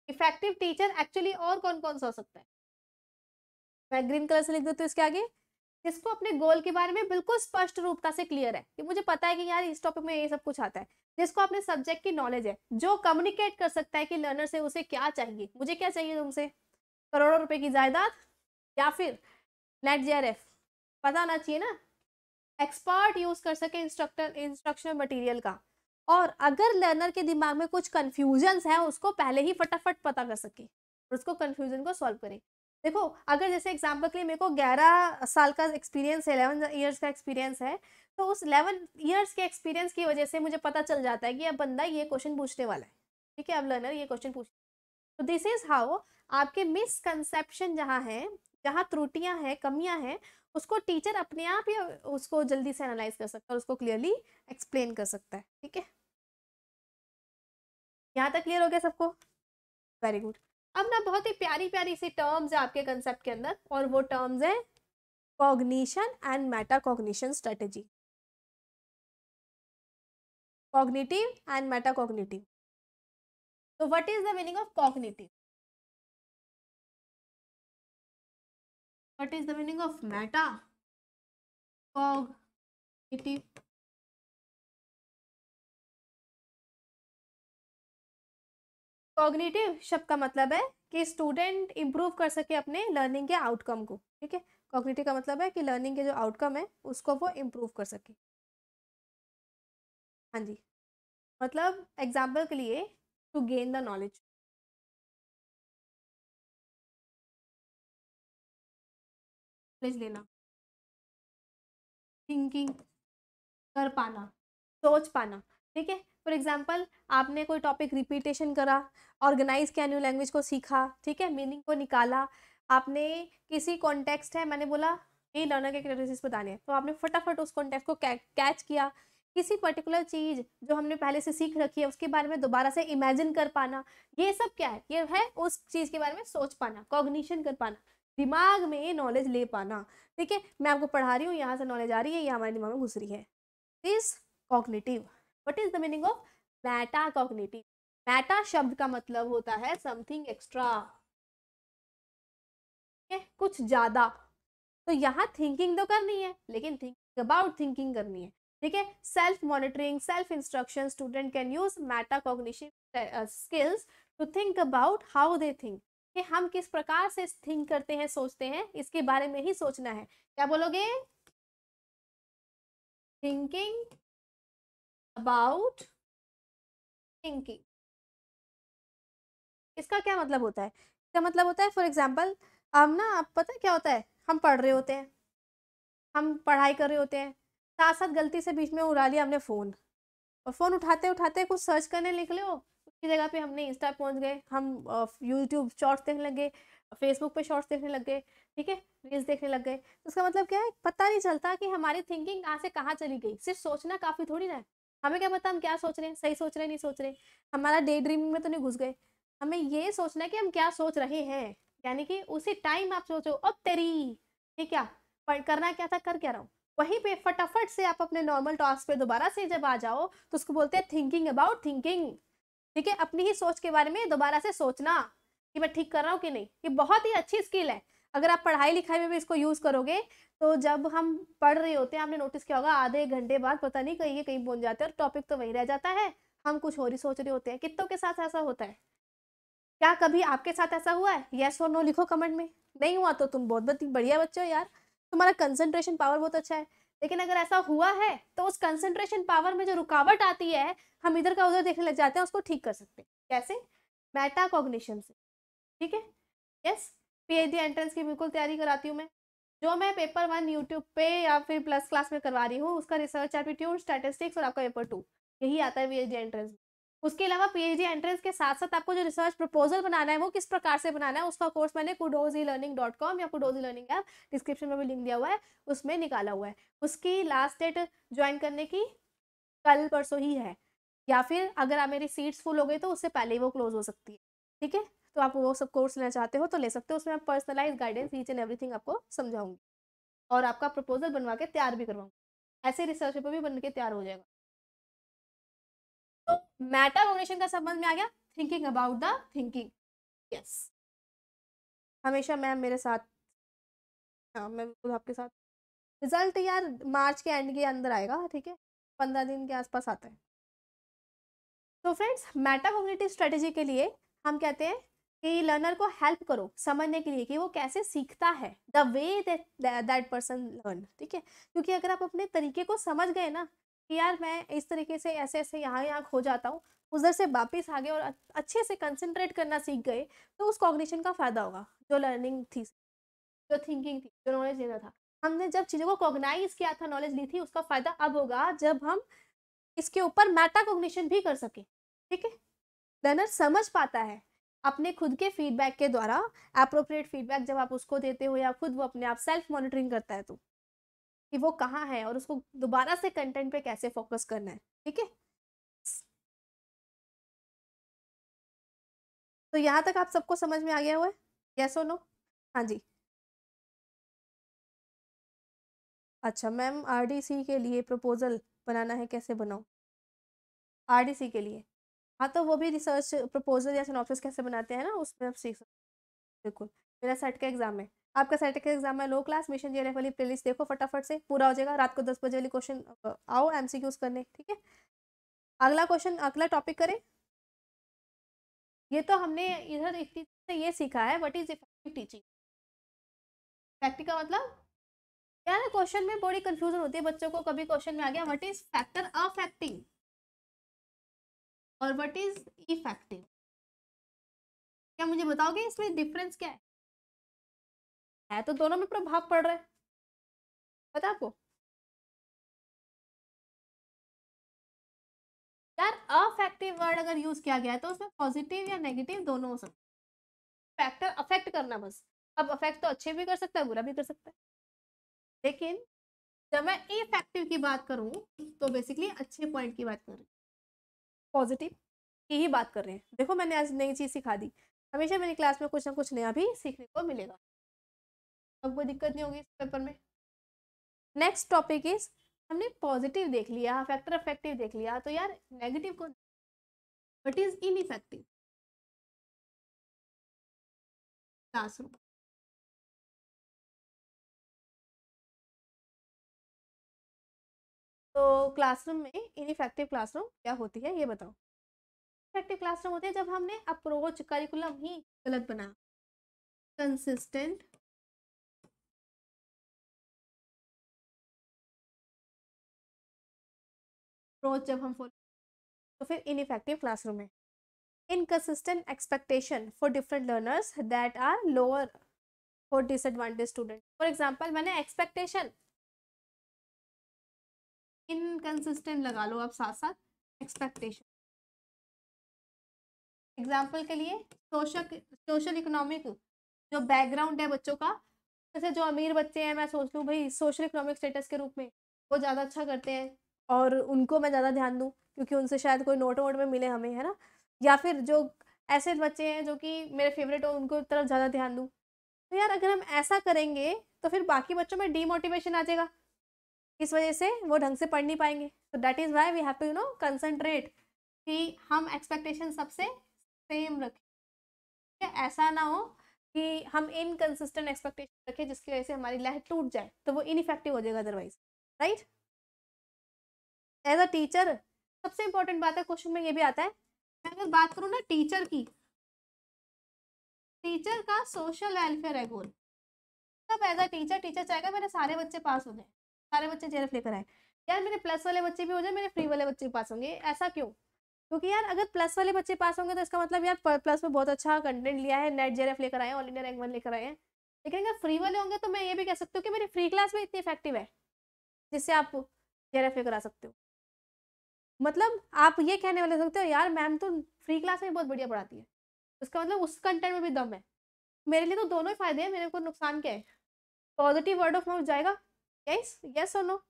effective teacher actually और कौन कौन सा हो सकता है मैं ग्रीन कलर से लिख देती हूँ इसके आगे जिसको अपने गोल के बारे में बिल्कुल स्पष्ट रूपता से क्लियर है कि मुझे पता है कि यार इस टॉपिक में ये सब कुछ आता है जिसको अपने सब्जेक्ट की नॉलेज है जो कम्युनिकेट कर सकता है कि लर्नर से उसे क्या चाहिए मुझे क्या चाहिए तुमसे करोड़ों रुपए की जायदाद या फिर नेट जे पता होना चाहिए ना एक्सपर्ट यूज कर सके इंस्ट्रक्टर इंस्ट्रक्शनल मटीरियल का और अगर लर्नर के दिमाग में कुछ कन्फ्यूजन्स हैं उसको पहले ही फटाफट पता कर सके और उसको कन्फ्यूजन को सॉल्व करें देखो अगर जैसे एग्जाम्पल के लिए मेरे को ग्यारह साल का एक्सपीरियंस है एलेवन ईयर्स का एक्सपीरियंस है तो उस एलेवन ईयर्स के एक्सपीरियंस की वजह से मुझे पता चल जाता है कि अब बंदा ये क्वेश्चन पूछने वाला है ठीक है अब लर्नर ये क्वेश्चन पूछ तो दिस इज़ हाउ आपके मिसकनसेप्शन जहाँ हैं जहाँ त्रुटियाँ हैं कमियाँ हैं उसको टीचर अपने आप ही उसको जल्दी से एनालाइज कर सकता है उसको क्लियरली एक्सप्लेन कर सकता है ठीक है यहाँ तक क्लियर हो गया सबको वेरी गुड अब ना बहुत ही प्यारी प्यारी सी टर्म्स है आपके कंसेप्ट के अंदर और वो टर्म्स है cognition and metacognition strategy cognitive and metacognitive तो what is the meaning of cognitive what is the meaning of meta fog it is cognitive शब्द का मतलब है कि स्टूडेंट इम्प्रूव कर सके अपने लर्निंग के आउटकम को ठीक है कॉग्निटिव का मतलब है कि लर्निंग के जो आउटकम है उसको वो इम्प्रूव कर सके हाँ जी मतलब एग्जाम्पल के लिए to gain the knowledge knowledge लेना थिंकिंग कर पाना सोच पाना ठीक है फॉर एग्जाम्पल आपने कोई टॉपिक रिपीटेशन करा ऑर्गेनाइज किया न्यू लैंग्वेज को सीखा ठीक है मीनिंग को निकाला आपने किसी कॉन्टेक्स्ट है मैंने बोला ये लर्नर के कैरेक्टरिस्टिक्स बताने हैं तो आपने फटाफट उस कॉन्टेक्स्ट को कैच किया किसी पर्टिकुलर चीज़ जो हमने पहले से सीख रखी है उसके बारे में दोबारा से इमेजिन कर पाना ये सब क्या है ये है उस चीज़ के बारे में सोच पाना कॉग्निशन कर पाना दिमाग में ये नॉलेज ले पाना ठीक है मैं आपको पढ़ा रही हूँ यहाँ से नॉलेज आ रही है ये हमारे दिमाग में घुस रही है is cognitive what is the meaning of metacognitive meta शब्द का मतलब होता है समथिंग एक्स्ट्रा कुछ ज्यादा तो यहाँ थिंकिंग तो करनी है लेकिन थिंकिंग अबाउट थिंकिंग करनी है ठीक है self monitoring self instruction student can use metacognition skills to think about how they think कि हम किस प्रकार से थिंक करते हैं सोचते हैं इसके बारे में ही सोचना है क्या बोलोगे थिंकिंग अबाउट थिंकिंग इसका क्या मतलब होता है इसका मतलब होता है फॉर एग्जाम्पल हम ना आप पता क्या होता है हम पढ़ रहे होते हैं हम पढ़ाई कर रहे होते हैं साथ साथ गलती से बीच में उड़ा लिया हमने फ़ोन और फ़ोन उठाते उठाते कुछ सर्च करने निकले हो की जगह पे हमने इंस्टा पहुंच गए हम यूट्यूब शॉर्ट्स देखने लगे फेसबुक पे शॉर्ट्स देखने लग गए ठीक है रील्स देखने लग गए तो मतलब क्या है पता नहीं चलता कि हमारी थिंकिंग कहाँ से कहाँ चली गई सिर्फ सोचना काफ़ी थोड़ी ना है हमें क्या पता हम क्या सोच रहे हैं सही सोच रहे नहीं सोच रहे हमारा डे ड्रीम में तो नहीं घुस गए हमें ये सोचना है कि हम क्या सोच रहे हैं यानी कि उसी टाइम आप सोचो अब तेरी ठीक क्या पर करना क्या था कर क्या रहा हूँ वहीं पे फटाफट से आप अपने नॉर्मल टास्क पे दोबारा से जब आ जाओ तो उसको बोलते हैं थिंकिंग अबाउट थिंकिंग ठीक है अपनी ही सोच के बारे में दोबारा से सोचना कि मैं ठीक कर रहा हूँ कि नहीं ये बहुत ही अच्छी स्किल है अगर आप पढ़ाई लिखाई में भी इसको यूज़ करोगे तो जब हम पढ़ रहे होते हैं आपने नोटिस किया होगा आधे घंटे बाद पता नहीं कहीं कहीं पहुंच जाते हैं और टॉपिक तो वहीं रह जाता है हम कुछ और ही सोच रहे होते हैं कितनों के साथ ऐसा होता है क्या कभी आपके साथ ऐसा हुआ है येस और नो लिखो कमेंट में नहीं हुआ तो तुम बहुत बढ़िया बच्चे हो यार तुम्हारा कंसंट्रेशन पावर बहुत अच्छा है लेकिन अगर ऐसा हुआ है तो उस कंसेंट्रेशन पावर में जो रुकावट आती है हम इधर का उधर देखने लग जाते हैं उसको ठीक कर सकते हैं कैसे कॉग्निशन से ठीक है यस डी एंट्रेंस की बिल्कुल तैयारी कराती हूँ मैं जो मैं पेपर वन यूट्यूब पे या फिर प्लस क्लास में करवा रही हूँ उसका रिसर्च एप्टीट्यूड स्टैटिस्टिक्स और आपका पेपर टू यही आता है पीएचडी एंट्रेंस उसके अलावा पीएचडी एंट्रेंस के साथ साथ आपको जो रिसर्च प्रपोजल बनाना है वो किस प्रकार से बनाना है उसका कोर्स मैंने कुडोजी लर्निंग डॉट कॉम या कुडोजी लर्निंग ऐप डिस्क्रिप्शन में भी लिंक दिया हुआ है उसमें निकाला हुआ है उसकी लास्ट डेट ज्वाइन करने की कल परसों ही है या फिर अगर आप मेरी सीट्स फुल हो गई तो उससे पहले ही वो क्लोज हो सकती है ठीक है तो आप वो सब कोर्स लेना चाहते हो तो ले सकते हो उसमें आप personalise guidance each and everything आपको समझाऊंगी और आपका प्रपोजल बनवा के तैयार भी करवाऊंगी ऐसे रिसर्च पेपर भी बन के तैयार हो जाएगा तो मेटाकोग्निशन का संबंध में आ गया thinking about the thinking yes हमेशा मैम मेरे साथ हाँ मैं बिल्कुल आपके साथ रिजल्ट यार मार्च के एंड के अंदर आएगा ठीक है पंद्रह दिन के आसपास आता है तो फ्रेंड्स मेटाकोग्निटिव स्ट्रेटेजी के लिए हम कहते हैं कि लर्नर को हेल्प करो समझने के लिए कि वो कैसे सीखता है the way that person learn ठीक है क्योंकि अगर आप अपने तरीके को समझ गए ना कि यार मैं इस तरीके से ऐसे ऐसे यहाँ यहाँ खो जाता हूँ उधर से वापस आ गए और अच्छे से कंसनट्रेट करना सीख गए तो उस कॉग्निशन का फ़ायदा होगा जो लर्निंग थी जो थिंकिंग थी जो नॉलेज लेना था हमने जब चीज़ों को कॉग्नाइज किया था नॉलेज ली थी उसका फ़ायदा अब होगा जब हम इसके ऊपर मैटा कॉग्निशन भी कर सकें ठीक है लर्नर समझ पाता है अपने खुद के फीडबैक के द्वारा अप्रोप्रिएट फीडबैक जब आप उसको देते हो या खुद वो अपने आप सेल्फ मॉनिटरिंग करता है तो कि वो कहाँ है और उसको दोबारा से कंटेंट पे कैसे फोकस करना है ठीक है तो यहाँ तक आप सबको समझ में आ गया हुआ है यस और नो हाँ जी अच्छा मैम आरडीसी के लिए प्रपोजल बनाना है कैसे बनाऊँ आरडीसी के लिए हाँ तो वो भी रिसर्च प्रपोजल या सिनॉप्सिस कैसे बनाते हैं ना उसमें आप सीख सकते बिल्कुल मेरा सेट का एग्ज़ाम है आपका सेटेक एग्जाम है लो क्लास मिशन जे वाली प्लेलिस्ट देखो फटाफट से पूरा हो जाएगा रात को दस बजे वाली क्वेश्चन आओ एम करने ठीक है अगला क्वेश्चन अगला टॉपिक करें ये तो हमने इधर एक से ये सीखा है वट इज इफेक्टिव टीचिंग फैक्टिव का मतलब क्या है क्वेश्चन में बड़ी कंफ्यूजन होती है बच्चों को कभी क्वेश्चन में आ गया व्हाट इज फैक्टर अफेक्टिव और व्हाट इज इफेक्टिव क्या मुझे बताओगे इसमें डिफरेंस क्या है है तो दोनों में प्रभाव पड़ रहा है पता आपको यार अफेक्टिव वर्ड अगर यूज किया गया है तो उसमें पॉजिटिव या नेगेटिव दोनों हो सकते फैक्टर अफेक्ट करना बस अब अफेक्ट तो अच्छे भी कर सकता है बुरा भी कर सकता है लेकिन जब मैं इफेक्टिव की बात करूं तो बेसिकली अच्छे पॉइंट की बात कर रही हूँ पॉजिटिव की ही बात कर रहे हैं देखो मैंने आज नई चीज़ सिखा दी हमेशा मेरी क्लास में कुछ ना कुछ नया भी सीखने को मिलेगा अब कोई दिक्कत नहीं होगी इस पेपर में नेक्स्ट टॉपिक इज हमने पॉजिटिव देख लिया फैक्टर अफेक्टिव देख लिया तो यार नेगेटिव को वट इज इन इफेक्टिव तो क्लासरूम में इन इफेक्टिव क्लासरूम क्या होती है ये बताओ इफेक्टिव क्लासरूम होती है जब हमने अप्रोच करिकुलम ही गलत बनाया कंसिस्टेंट अप्रोच जब हम फॉलो तो फिर इनफेक्टिव क्लासरूम है inconsistent expectation for different learners that are lower for disadvantage student for example मैंने एक्सपेक्टेशन इनकन्सिस्टेंट लगा लो आप साथ साथ एक्सपेक्टेशन एग्जाम्पल के लिए सोशल सोशल इकोनॉमिक जो बैकग्राउंड है बच्चों का जैसे जो अमीर बच्चे हैं मैं सोच लूँ भाई सोशल इकोनॉमिक स्टेटस के रूप में वो ज़्यादा अच्छा करते हैं और उनको मैं ज़्यादा ध्यान दूँ क्योंकि उनसे शायद कोई नोट वोट में मिले हमें है ना या फिर जो ऐसे बच्चे हैं जो कि मेरे फेवरेट हो उनको तरफ ज़्यादा ध्यान दूँ तो यार अगर हम ऐसा करेंगे तो फिर बाकी बच्चों में डीमोटिवेशन आ जाएगा इस वजह से वो ढंग से पढ़ नहीं पाएंगे तो that is why we have to you know concentrate कि हम एक्सपेक्टेशन सबसे सेम रखें ऐसा ना हो कि हम इनकन्सिस्टेंट एक्सपेक्टेशन रखें जिसकी वजह से हमारी लाइफ टूट जाए तो वो इनफेक्टिव हो जाएगा otherwise right as a teacher सबसे इंपॉर्टेंट बात है क्वेश्चन में ये भी आता है अगर बात करूँ ना टीचर की टीचर का सोशल वेलफेयर है गोल सब एज अ टीचर टीचर चाहेगा मेरे सारे बच्चे पास हो जाए सारे बच्चे एफ लेकर आए यार मेरे प्लस वाले बच्चे भी हो जाए मेरे फ्री वाले बच्चे भी पास होंगे ऐसा क्यों क्योंकि यार अगर प्लस वाले बच्चे पास होंगे तो इसका मतलब यार प्लस में बहुत अच्छा कंटेंट लिया है नेट जे लेकर आए ऑल इंडिया रैंक वन लेकर आए हैं लेकिन अगर फ्री वाले होंगे तो मैं ये भी कह सकती हूँ कि मेरी फ्री क्लास में इतनी इफेक्टिव है जिससे आप एफ लेकर आ सकते हो मतलब आप ये कहने वाले सकते हो यार मैम तो फ्री क्लास में बहुत बढ़िया पढ़ाती है उसका मतलब उस कंटेंट में भी दम है मेरे लिए तो दोनों ही फायदे हैं मेरे को नुकसान क्या है पॉजिटिव वर्ड ऑफ माउथ जाएगा यस यस और नो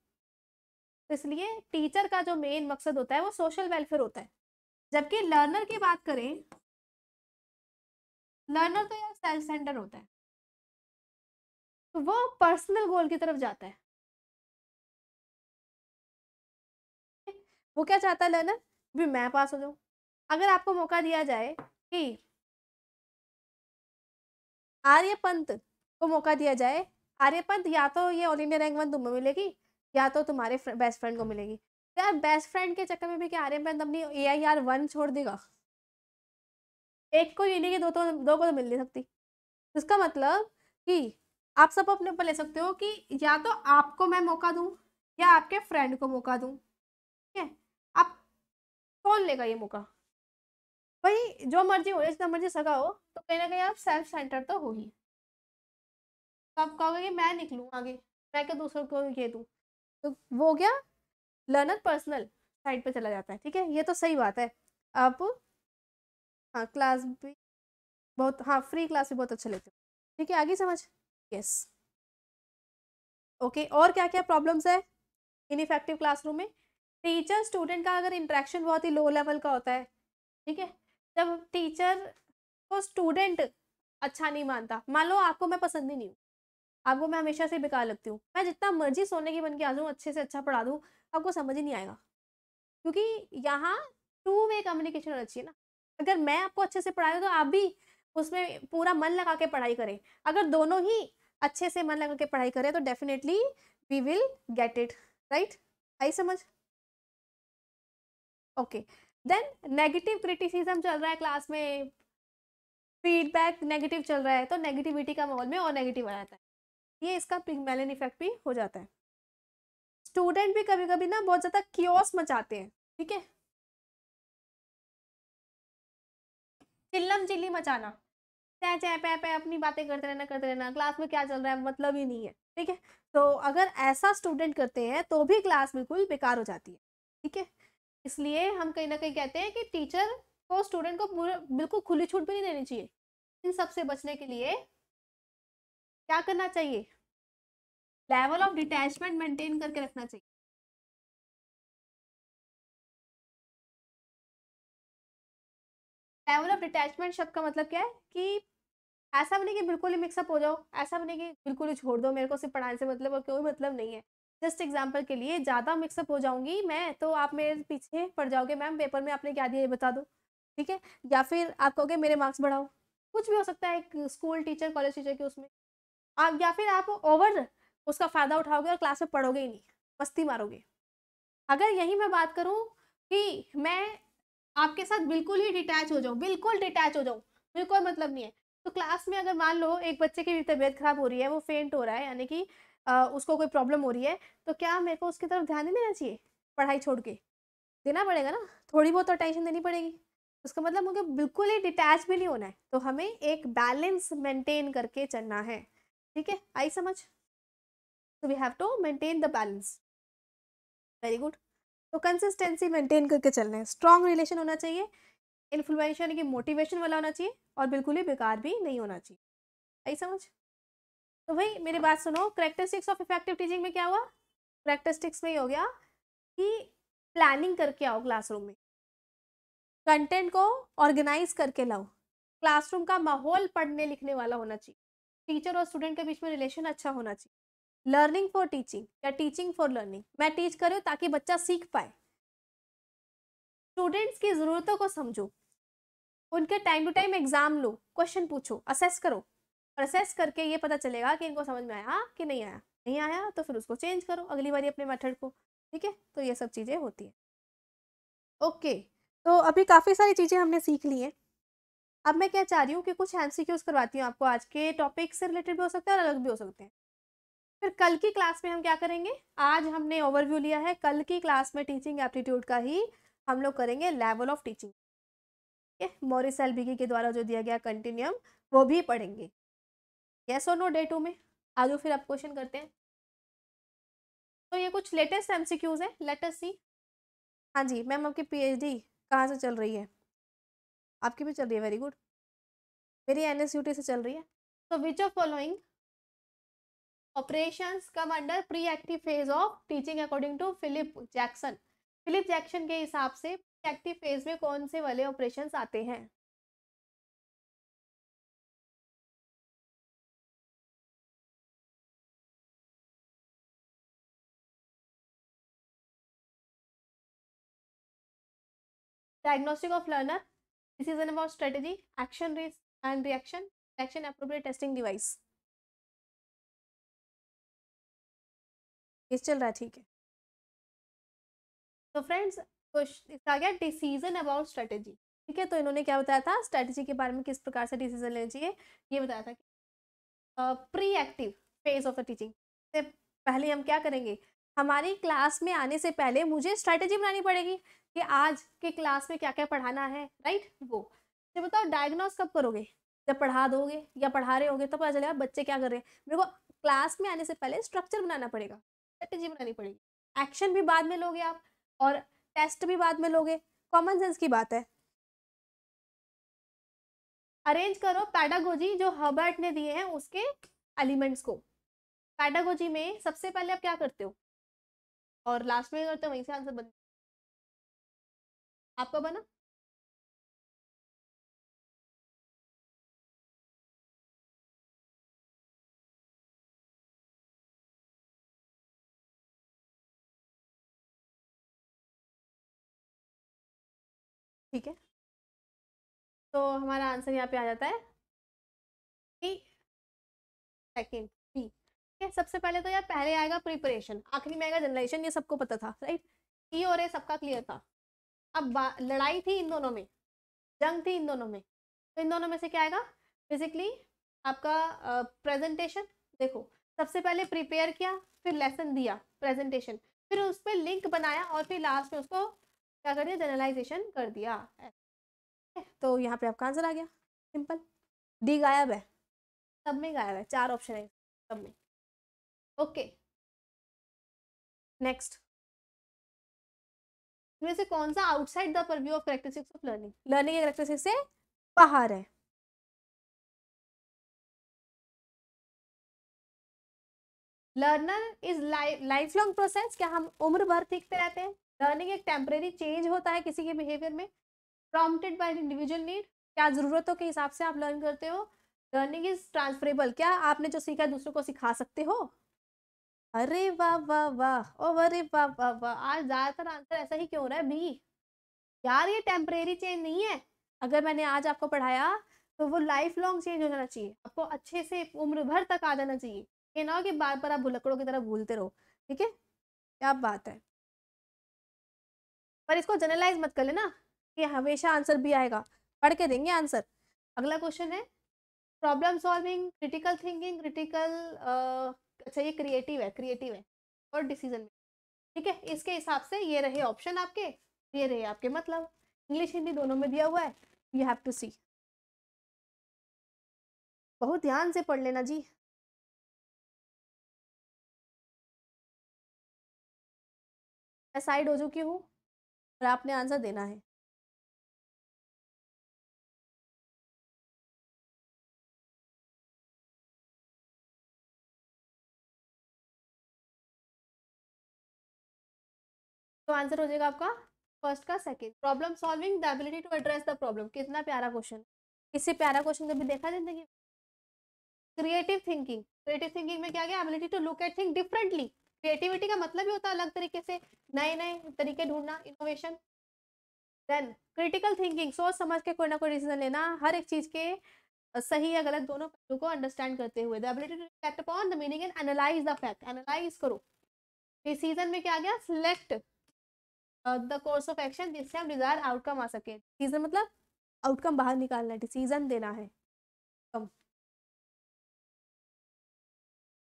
इसलिए टीचर का जो मेन मकसद होता है वो सोशल वेलफेयर होता है जबकि लर्नर की बात करें लर्नर तो यार सेल्फ सेंटर होता है तो वो पर्सनल गोल की तरफ जाता है वो क्या चाहता है लर्नर भी मैं पास हो जाऊँ अगर आपको मौका दिया जाए कि आर्यपंत को मौका दिया जाए आर्यपंत या तो ये ऑल इंडिया रैंक वन तुम्हें मिलेगी या तो तुम्हारे फ्र, बेस्ट फ्रेंड को मिलेगी तो यार बेस्ट फ्रेंड के चक्कर में भी क्या आर्यपंत अपनी ए आई आर वन छोड़ देगा एक को ये नहीं कि दो तो दो को तो मिल नहीं सकती इसका मतलब कि आप सब अपने ऊपर ले सकते हो कि या तो आपको मैं मौका दूँ या आपके फ्रेंड को मौका दूँ ठीक है कौन लेगा ये मौका भाई जो मर्जी हो जितना मर्जी सगा हो तो कहीं ना कहीं आप सेल्फ सेंटर तो हो ही तो आप कहोगे कि मैं निकलूँ आगे मैं क्या दूसरों को ये दूँ तो वो हो गया लर्नर पर्सनल साइड पे चला जाता है ठीक है ये तो सही बात है आप हाँ क्लास भी बहुत हाँ फ्री क्लास भी बहुत अच्छा लेते हो ठीक है आगे समझ यस ओके और क्या क्या प्रॉब्लम्स है इनफेक्टिव क्लासरूम में टीचर स्टूडेंट का अगर इंट्रैक्शन बहुत ही लो लेवल का होता है ठीक है जब टीचर को स्टूडेंट अच्छा नहीं मानता मान लो आपको मैं पसंद ही नहीं हूँ आपको मैं हमेशा से बेकार लगती हूँ मैं जितना मर्जी सोने की बन के आ जाऊँ अच्छे से अच्छा पढ़ा दूँ आपको समझ ही नहीं आएगा क्योंकि यहाँ टू वे कम्युनिकेशन होना चाहिए ना अगर मैं आपको अच्छे से पढ़ाई तो आप भी उसमें पूरा मन लगा के पढ़ाई करें अगर दोनों ही अच्छे से मन लगा के पढ़ाई करें तो definitely we will get it right आई समझ ओके देन नेगेटिव क्रिटिसिज्म चल रहा है क्लास में फीडबैक नेगेटिव चल रहा है तो नेगेटिविटी का माहौल में और नेगेटिव आ जाता है ये इसका पिगमेलन इफेक्ट भी हो जाता है स्टूडेंट भी कभी कभी ना बहुत ज़्यादा क्योस मचाते हैं ठीक है चिल्लम चिल्ली मचाना चाहे चाहे पै पै अपनी बातें करते रहना करते रहना क्लास में क्या चल रहा है मतलब ही नहीं है ठीक है तो अगर ऐसा स्टूडेंट करते हैं तो भी क्लास बिल्कुल बेकार हो जाती है ठीक है इसलिए हम कहीं ना कहीं कहते हैं कि टीचर को स्टूडेंट को बिल्कुल खुली छूट भी नहीं देनी चाहिए इन सब से बचने के लिए क्या करना चाहिए लेवल ऑफ डिटैचमेंट मेंटेन करके रखना चाहिए लेवल ऑफ डिटैचमेंट शब्द का मतलब क्या है कि ऐसा भी नहीं कि बिल्कुल ही मिक्सअप हो जाओ ऐसा भी नहीं कि बिल्कुल ही छोड़ दो मेरे को सिर्फ पढ़ाने से मतलब और कोई मतलब नहीं है जस्ट एग्जाम्पल के लिए ज़्यादा मिक्सअप हो जाऊंगी मैं तो आप मेरे पीछे पड़ जाओगे मैम पेपर में आपने क्या दिया ये बता दो ठीक है या फिर आप कहोगे मेरे मार्क्स बढ़ाओ कुछ भी हो सकता है एक स्कूल टीचर कॉलेज टीचर के उसमें आप या फिर आप ओवर उसका फ़ायदा उठाओगे और क्लास में पढ़ोगे ही नहीं मस्ती मारोगे अगर यही मैं बात करूँ कि मैं आपके साथ बिल्कुल ही डिटैच हो जाऊँ बिल्कुल डिटैच हो जाऊँ मुझे कोई मतलब नहीं है तो क्लास में अगर मान लो एक बच्चे की तबीयत खराब हो रही है वो फेंट हो रहा है यानी कि उसको कोई प्रॉब्लम हो रही है तो क्या मेरे को उसकी तरफ ध्यान नहीं देना चाहिए पढ़ाई छोड़ के देना पड़ेगा ना थोड़ी बहुत अटेंशन तो देनी पड़ेगी उसका मतलब मुझे बिल्कुल ही डिटैच भी नहीं होना है तो हमें एक बैलेंस मेंटेन करके चलना है ठीक है आई समझ तो we have to maintain the balance very good तो कंसिस्टेंसी मेंटेन करके चलना है स्ट्रॉन्ग रिलेशन होना चाहिए इन्फ्लुएंस यानी कि मोटिवेशन वाला होना चाहिए और बिल्कुल ही बेकार भी नहीं होना चाहिए आई समझ तो भाई मेरी बात सुनो करेक्टरिस्टिक्स ऑफ इफेक्टिव टीचिंग में क्या हुआ करेक्टरिस्टिक्स में ही हो गया कि प्लानिंग करके आओ क्लासरूम में कंटेंट को ऑर्गेनाइज करके लाओ क्लासरूम का माहौल पढ़ने लिखने वाला होना चाहिए टीचर और स्टूडेंट के बीच में रिलेशन अच्छा होना चाहिए लर्निंग फॉर टीचिंग या टीचिंग फॉर लर्निंग मैं टीच करूँ ताकि बच्चा सीख पाए स्टूडेंट्स की ज़रूरतों को समझो उनके टाइम टू टाइम एग्जाम लो क्वेश्चन पूछो असेस करो प्रोसेस करके ये पता चलेगा कि इनको समझ में आया कि नहीं आया नहीं आया तो फिर उसको चेंज करो अगली बारी अपने मेथड को ठीक है तो ये सब चीज़ें होती हैं ओके तो अभी काफ़ी सारी चीज़ें हमने सीख ली हैं अब मैं क्या चाह रही हूँ कि कुछ एम सी करवाती हूँ आपको आज के टॉपिक से रिलेटेड भी हो सकते हैं और अलग भी हो सकते हैं फिर कल की क्लास में हम क्या करेंगे आज हमने ओवरव्यू लिया है कल की क्लास में टीचिंग एप्टीट्यूड का ही हम लोग करेंगे लेवल ऑफ टीचिंग ठीक है मॉरिस एलबीगी के द्वारा जो दिया गया कंटिन्यूम वो भी पढ़ेंगे येस और नो डे टू में आगे फिर आप क्वेश्चन करते हैं तो ये कुछ लेटेस्ट एम सी क्यूज़ हैं लेटेस्ट सी हाँ जी मैम आपकी पी एच डी कहाँ से चल रही है आपकी भी चल रही है वेरी गुड मेरी एन एस यू टी से चल रही है तो which of following operation come under pre active phase of teaching according to Philip Jackson Philip Jackson के हिसाब से pre-active phase में कौन से वाले ऑपरेशन आते हैं diagnostic of learner this is about strategy action rates and reaction action appropriate testing device ये चल रहा है ठीक है तो फ्रेंड्स क्वेश्चन आ गया डिसीजन अबाउट स्ट्रेटेजी ठीक है तो इन्होंने क्या बताया था स्ट्रेटेजी के बारे में किस प्रकार से डिसीजन लेना चाहिए ये बताया था pre active phase of the teaching से पहले हम क्या करेंगे हमारी क्लास में आने से पहले मुझे स्ट्रेटेजी बनानी पड़ेगी कि आज के क्लास में क्या क्या पढ़ाना है राइट वो ये बताओ डायग्नोस कब करोगे जब पढ़ा दोगे या पढ़ा रहे होगे तो पता चलेगा बच्चे क्या कर रहे हैं मेरे को क्लास में आने से पहले स्ट्रक्चर बनाना पड़ेगा स्ट्रेटेजी बनानी पड़ेगी एक्शन भी बाद में लोगे आप और टेस्ट भी बाद में लोगे कॉमन सेंस की बात है अरेंज करो पैडागोजी जो हर्बर्ट ने दिए हैं उसके एलिमेंट्स को पैडागोजी में सबसे पहले आप क्या करते हो और लास्ट में करते हो वहीं से आंसर बनते आपका बना ठीक है तो हमारा आंसर यहाँ पे आ जाता है बी ठीक है सबसे पहले तो यार पहले आएगा प्रिपरेशन आखिरी में आएगा जनरेशन ये सबको पता था राइट ई और ए सबका क्लियर था अब लड़ाई थी इन दोनों में जंग थी इन दोनों में तो इन दोनों में से क्या आएगा फिजिकली आपका प्रेजेंटेशन देखो सबसे पहले प्रिपेयर किया फिर लेसन दिया प्रेजेंटेशन फिर उस पर लिंक बनाया और फिर लास्ट में उसको क्या कर दिया जनरलाइजेशन कर दिया तो यहाँ पे आपका आंसर आ गया सिंपल डी गायब है सब में गायब है चार ऑप्शन है सब में ओके नेक्स्ट इनमें से कौन सा outside the purview of characteristics of learning learning characteristics से बाहर है learner is life long process क्या हम उम्र भर सीखते रहते हैं लर्निंग एक टेम्परेरी चेंज होता है किसी के बिहेवियर में प्रॉम्प्टेड बाय इंडिविजुअल नीड क्या ज़रूरतों के हिसाब से आप लर्न करते हो लर्निंग इज ट्रांसफरेबल क्या आपने जो सीखा है दूसरों को सिखा सकते हो अरे वाह वाह वाह ओ अरे वाह वाह वाह आज ज़्यादातर आंसर ऐसा ही क्यों हो रहा है बी यार ये टेम्परेरी चेंज नहीं है अगर मैंने आज आपको पढ़ाया तो वो लाइफ लॉन्ग चेंज हो जाना चाहिए आपको अच्छे से उम्र भर तक आ जाना चाहिए ये ना हो कि बार बार आप भुलकड़ों की तरह भूलते रहो ठीक है क्या बात है पर इसको जनरलाइज मत कर लेना कि हमेशा आंसर भी आएगा पढ़ के देंगे आंसर अगला क्वेश्चन है problem solving critical thinking critical अच्छा ये क्रिएटिव है क्रिएटिव है और डिसीजन में ठीक है इसके हिसाब से ये रहे ऑप्शन आपके ये रहे आपके मतलब इंग्लिश हिंदी दोनों में दिया हुआ है यू हैव टू सी बहुत ध्यान से पढ़ लेना जी मैं साइड हो चुकी हूँ और आपने आंसर देना है तो आंसर हो जाएगा आपका फर्स्ट का second problem solving the ability to address the problem कितना प्यारा क्वेश्चन इससे प्यारा क्वेश्चन कभी देखा जिंदगी क्रिएटिव थिंकिंग क्रिएटिव थिंकिंग में क्या गया ability to look at think differently creativity का मतलब ही होता है अलग तरीके से नए नए तरीके ढूंढना इनोवेशन देन क्रिटिकल थिंकिंग सोच समझ के कोई ना कोई डिसीजन लेना हर एक चीज के सही या गलत दोनों पहलू को अंडरस्टैंड करते हुए the ability to reflect upon the meaning and analyse the fact analyse करो डिसीजन में क्या गया select the course of action जिससे हम डिजायर आउटकम आ सके डिसीजन मतलब आउटकम बाहर निकालना है डिसीजन देना है कम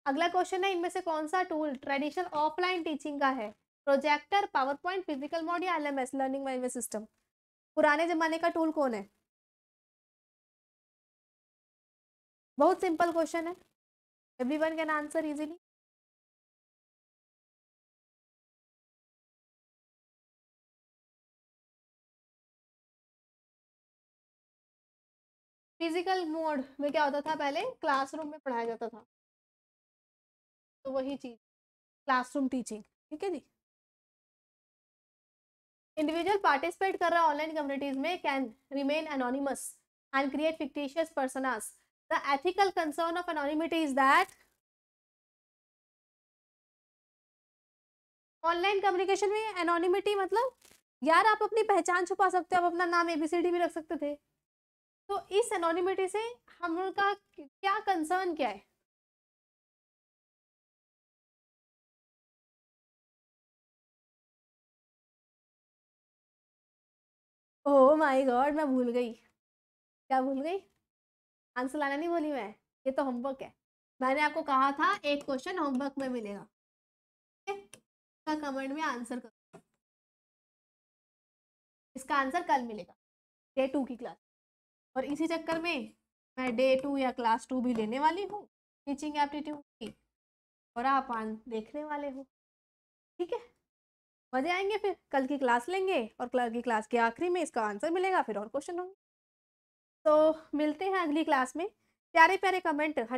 अगला क्वेश्चन है इनमें से कौन सा टूल ट्रेडिशनल ऑफलाइन टीचिंग का है projector power point physical mode या एलएमएस लर्निंग मैनेजमेंट सिस्टम पुराने जमाने का टूल कौन है बहुत सिंपल क्वेश्चन है everyone can answer easily physical mode में क्या होता था पहले क्लासरूम में पढ़ाया जाता था तो वही चीज क्लासरूम टीचिंग ठीक है जी इंडिविजुअल पार्टिसिपेट कर रहा ऑनलाइन कम्युनिटीज में can remain anonymous and create fictitious personas. The ethical concern of anonymity is that online communication में एनोनिमिटी मतलब यार आप अपनी पहचान छुपा सकते हो आप अपना नाम एबीसीडी भी रख सकते थे तो इस एनोनिमिटी से हम उनका क्या कंसर्न क्या है ओ माय गॉड मैं भूल गई क्या भूल गई आंसर लाना नहीं बोली मैं ये तो होमवर्क है मैंने आपको कहा था एक क्वेश्चन होमवर्क में मिलेगा इसका कमेंट में आंसर करो इसका आंसर कल मिलेगा डे टू की क्लास और इसी चक्कर में मैं डे टू या क्लास टू भी लेने वाली हूँ टीचिंग एप्टीट्यूड की और आप आन देखने वाले हो ठीक है मजे आएंगे फिर कल की क्लास लेंगे और कल की क्लास के आखिरी में इसका आंसर मिलेगा फिर और क्वेश्चन होंगे तो मिलते हैं अगली क्लास में प्यारे प्यारे कमेंट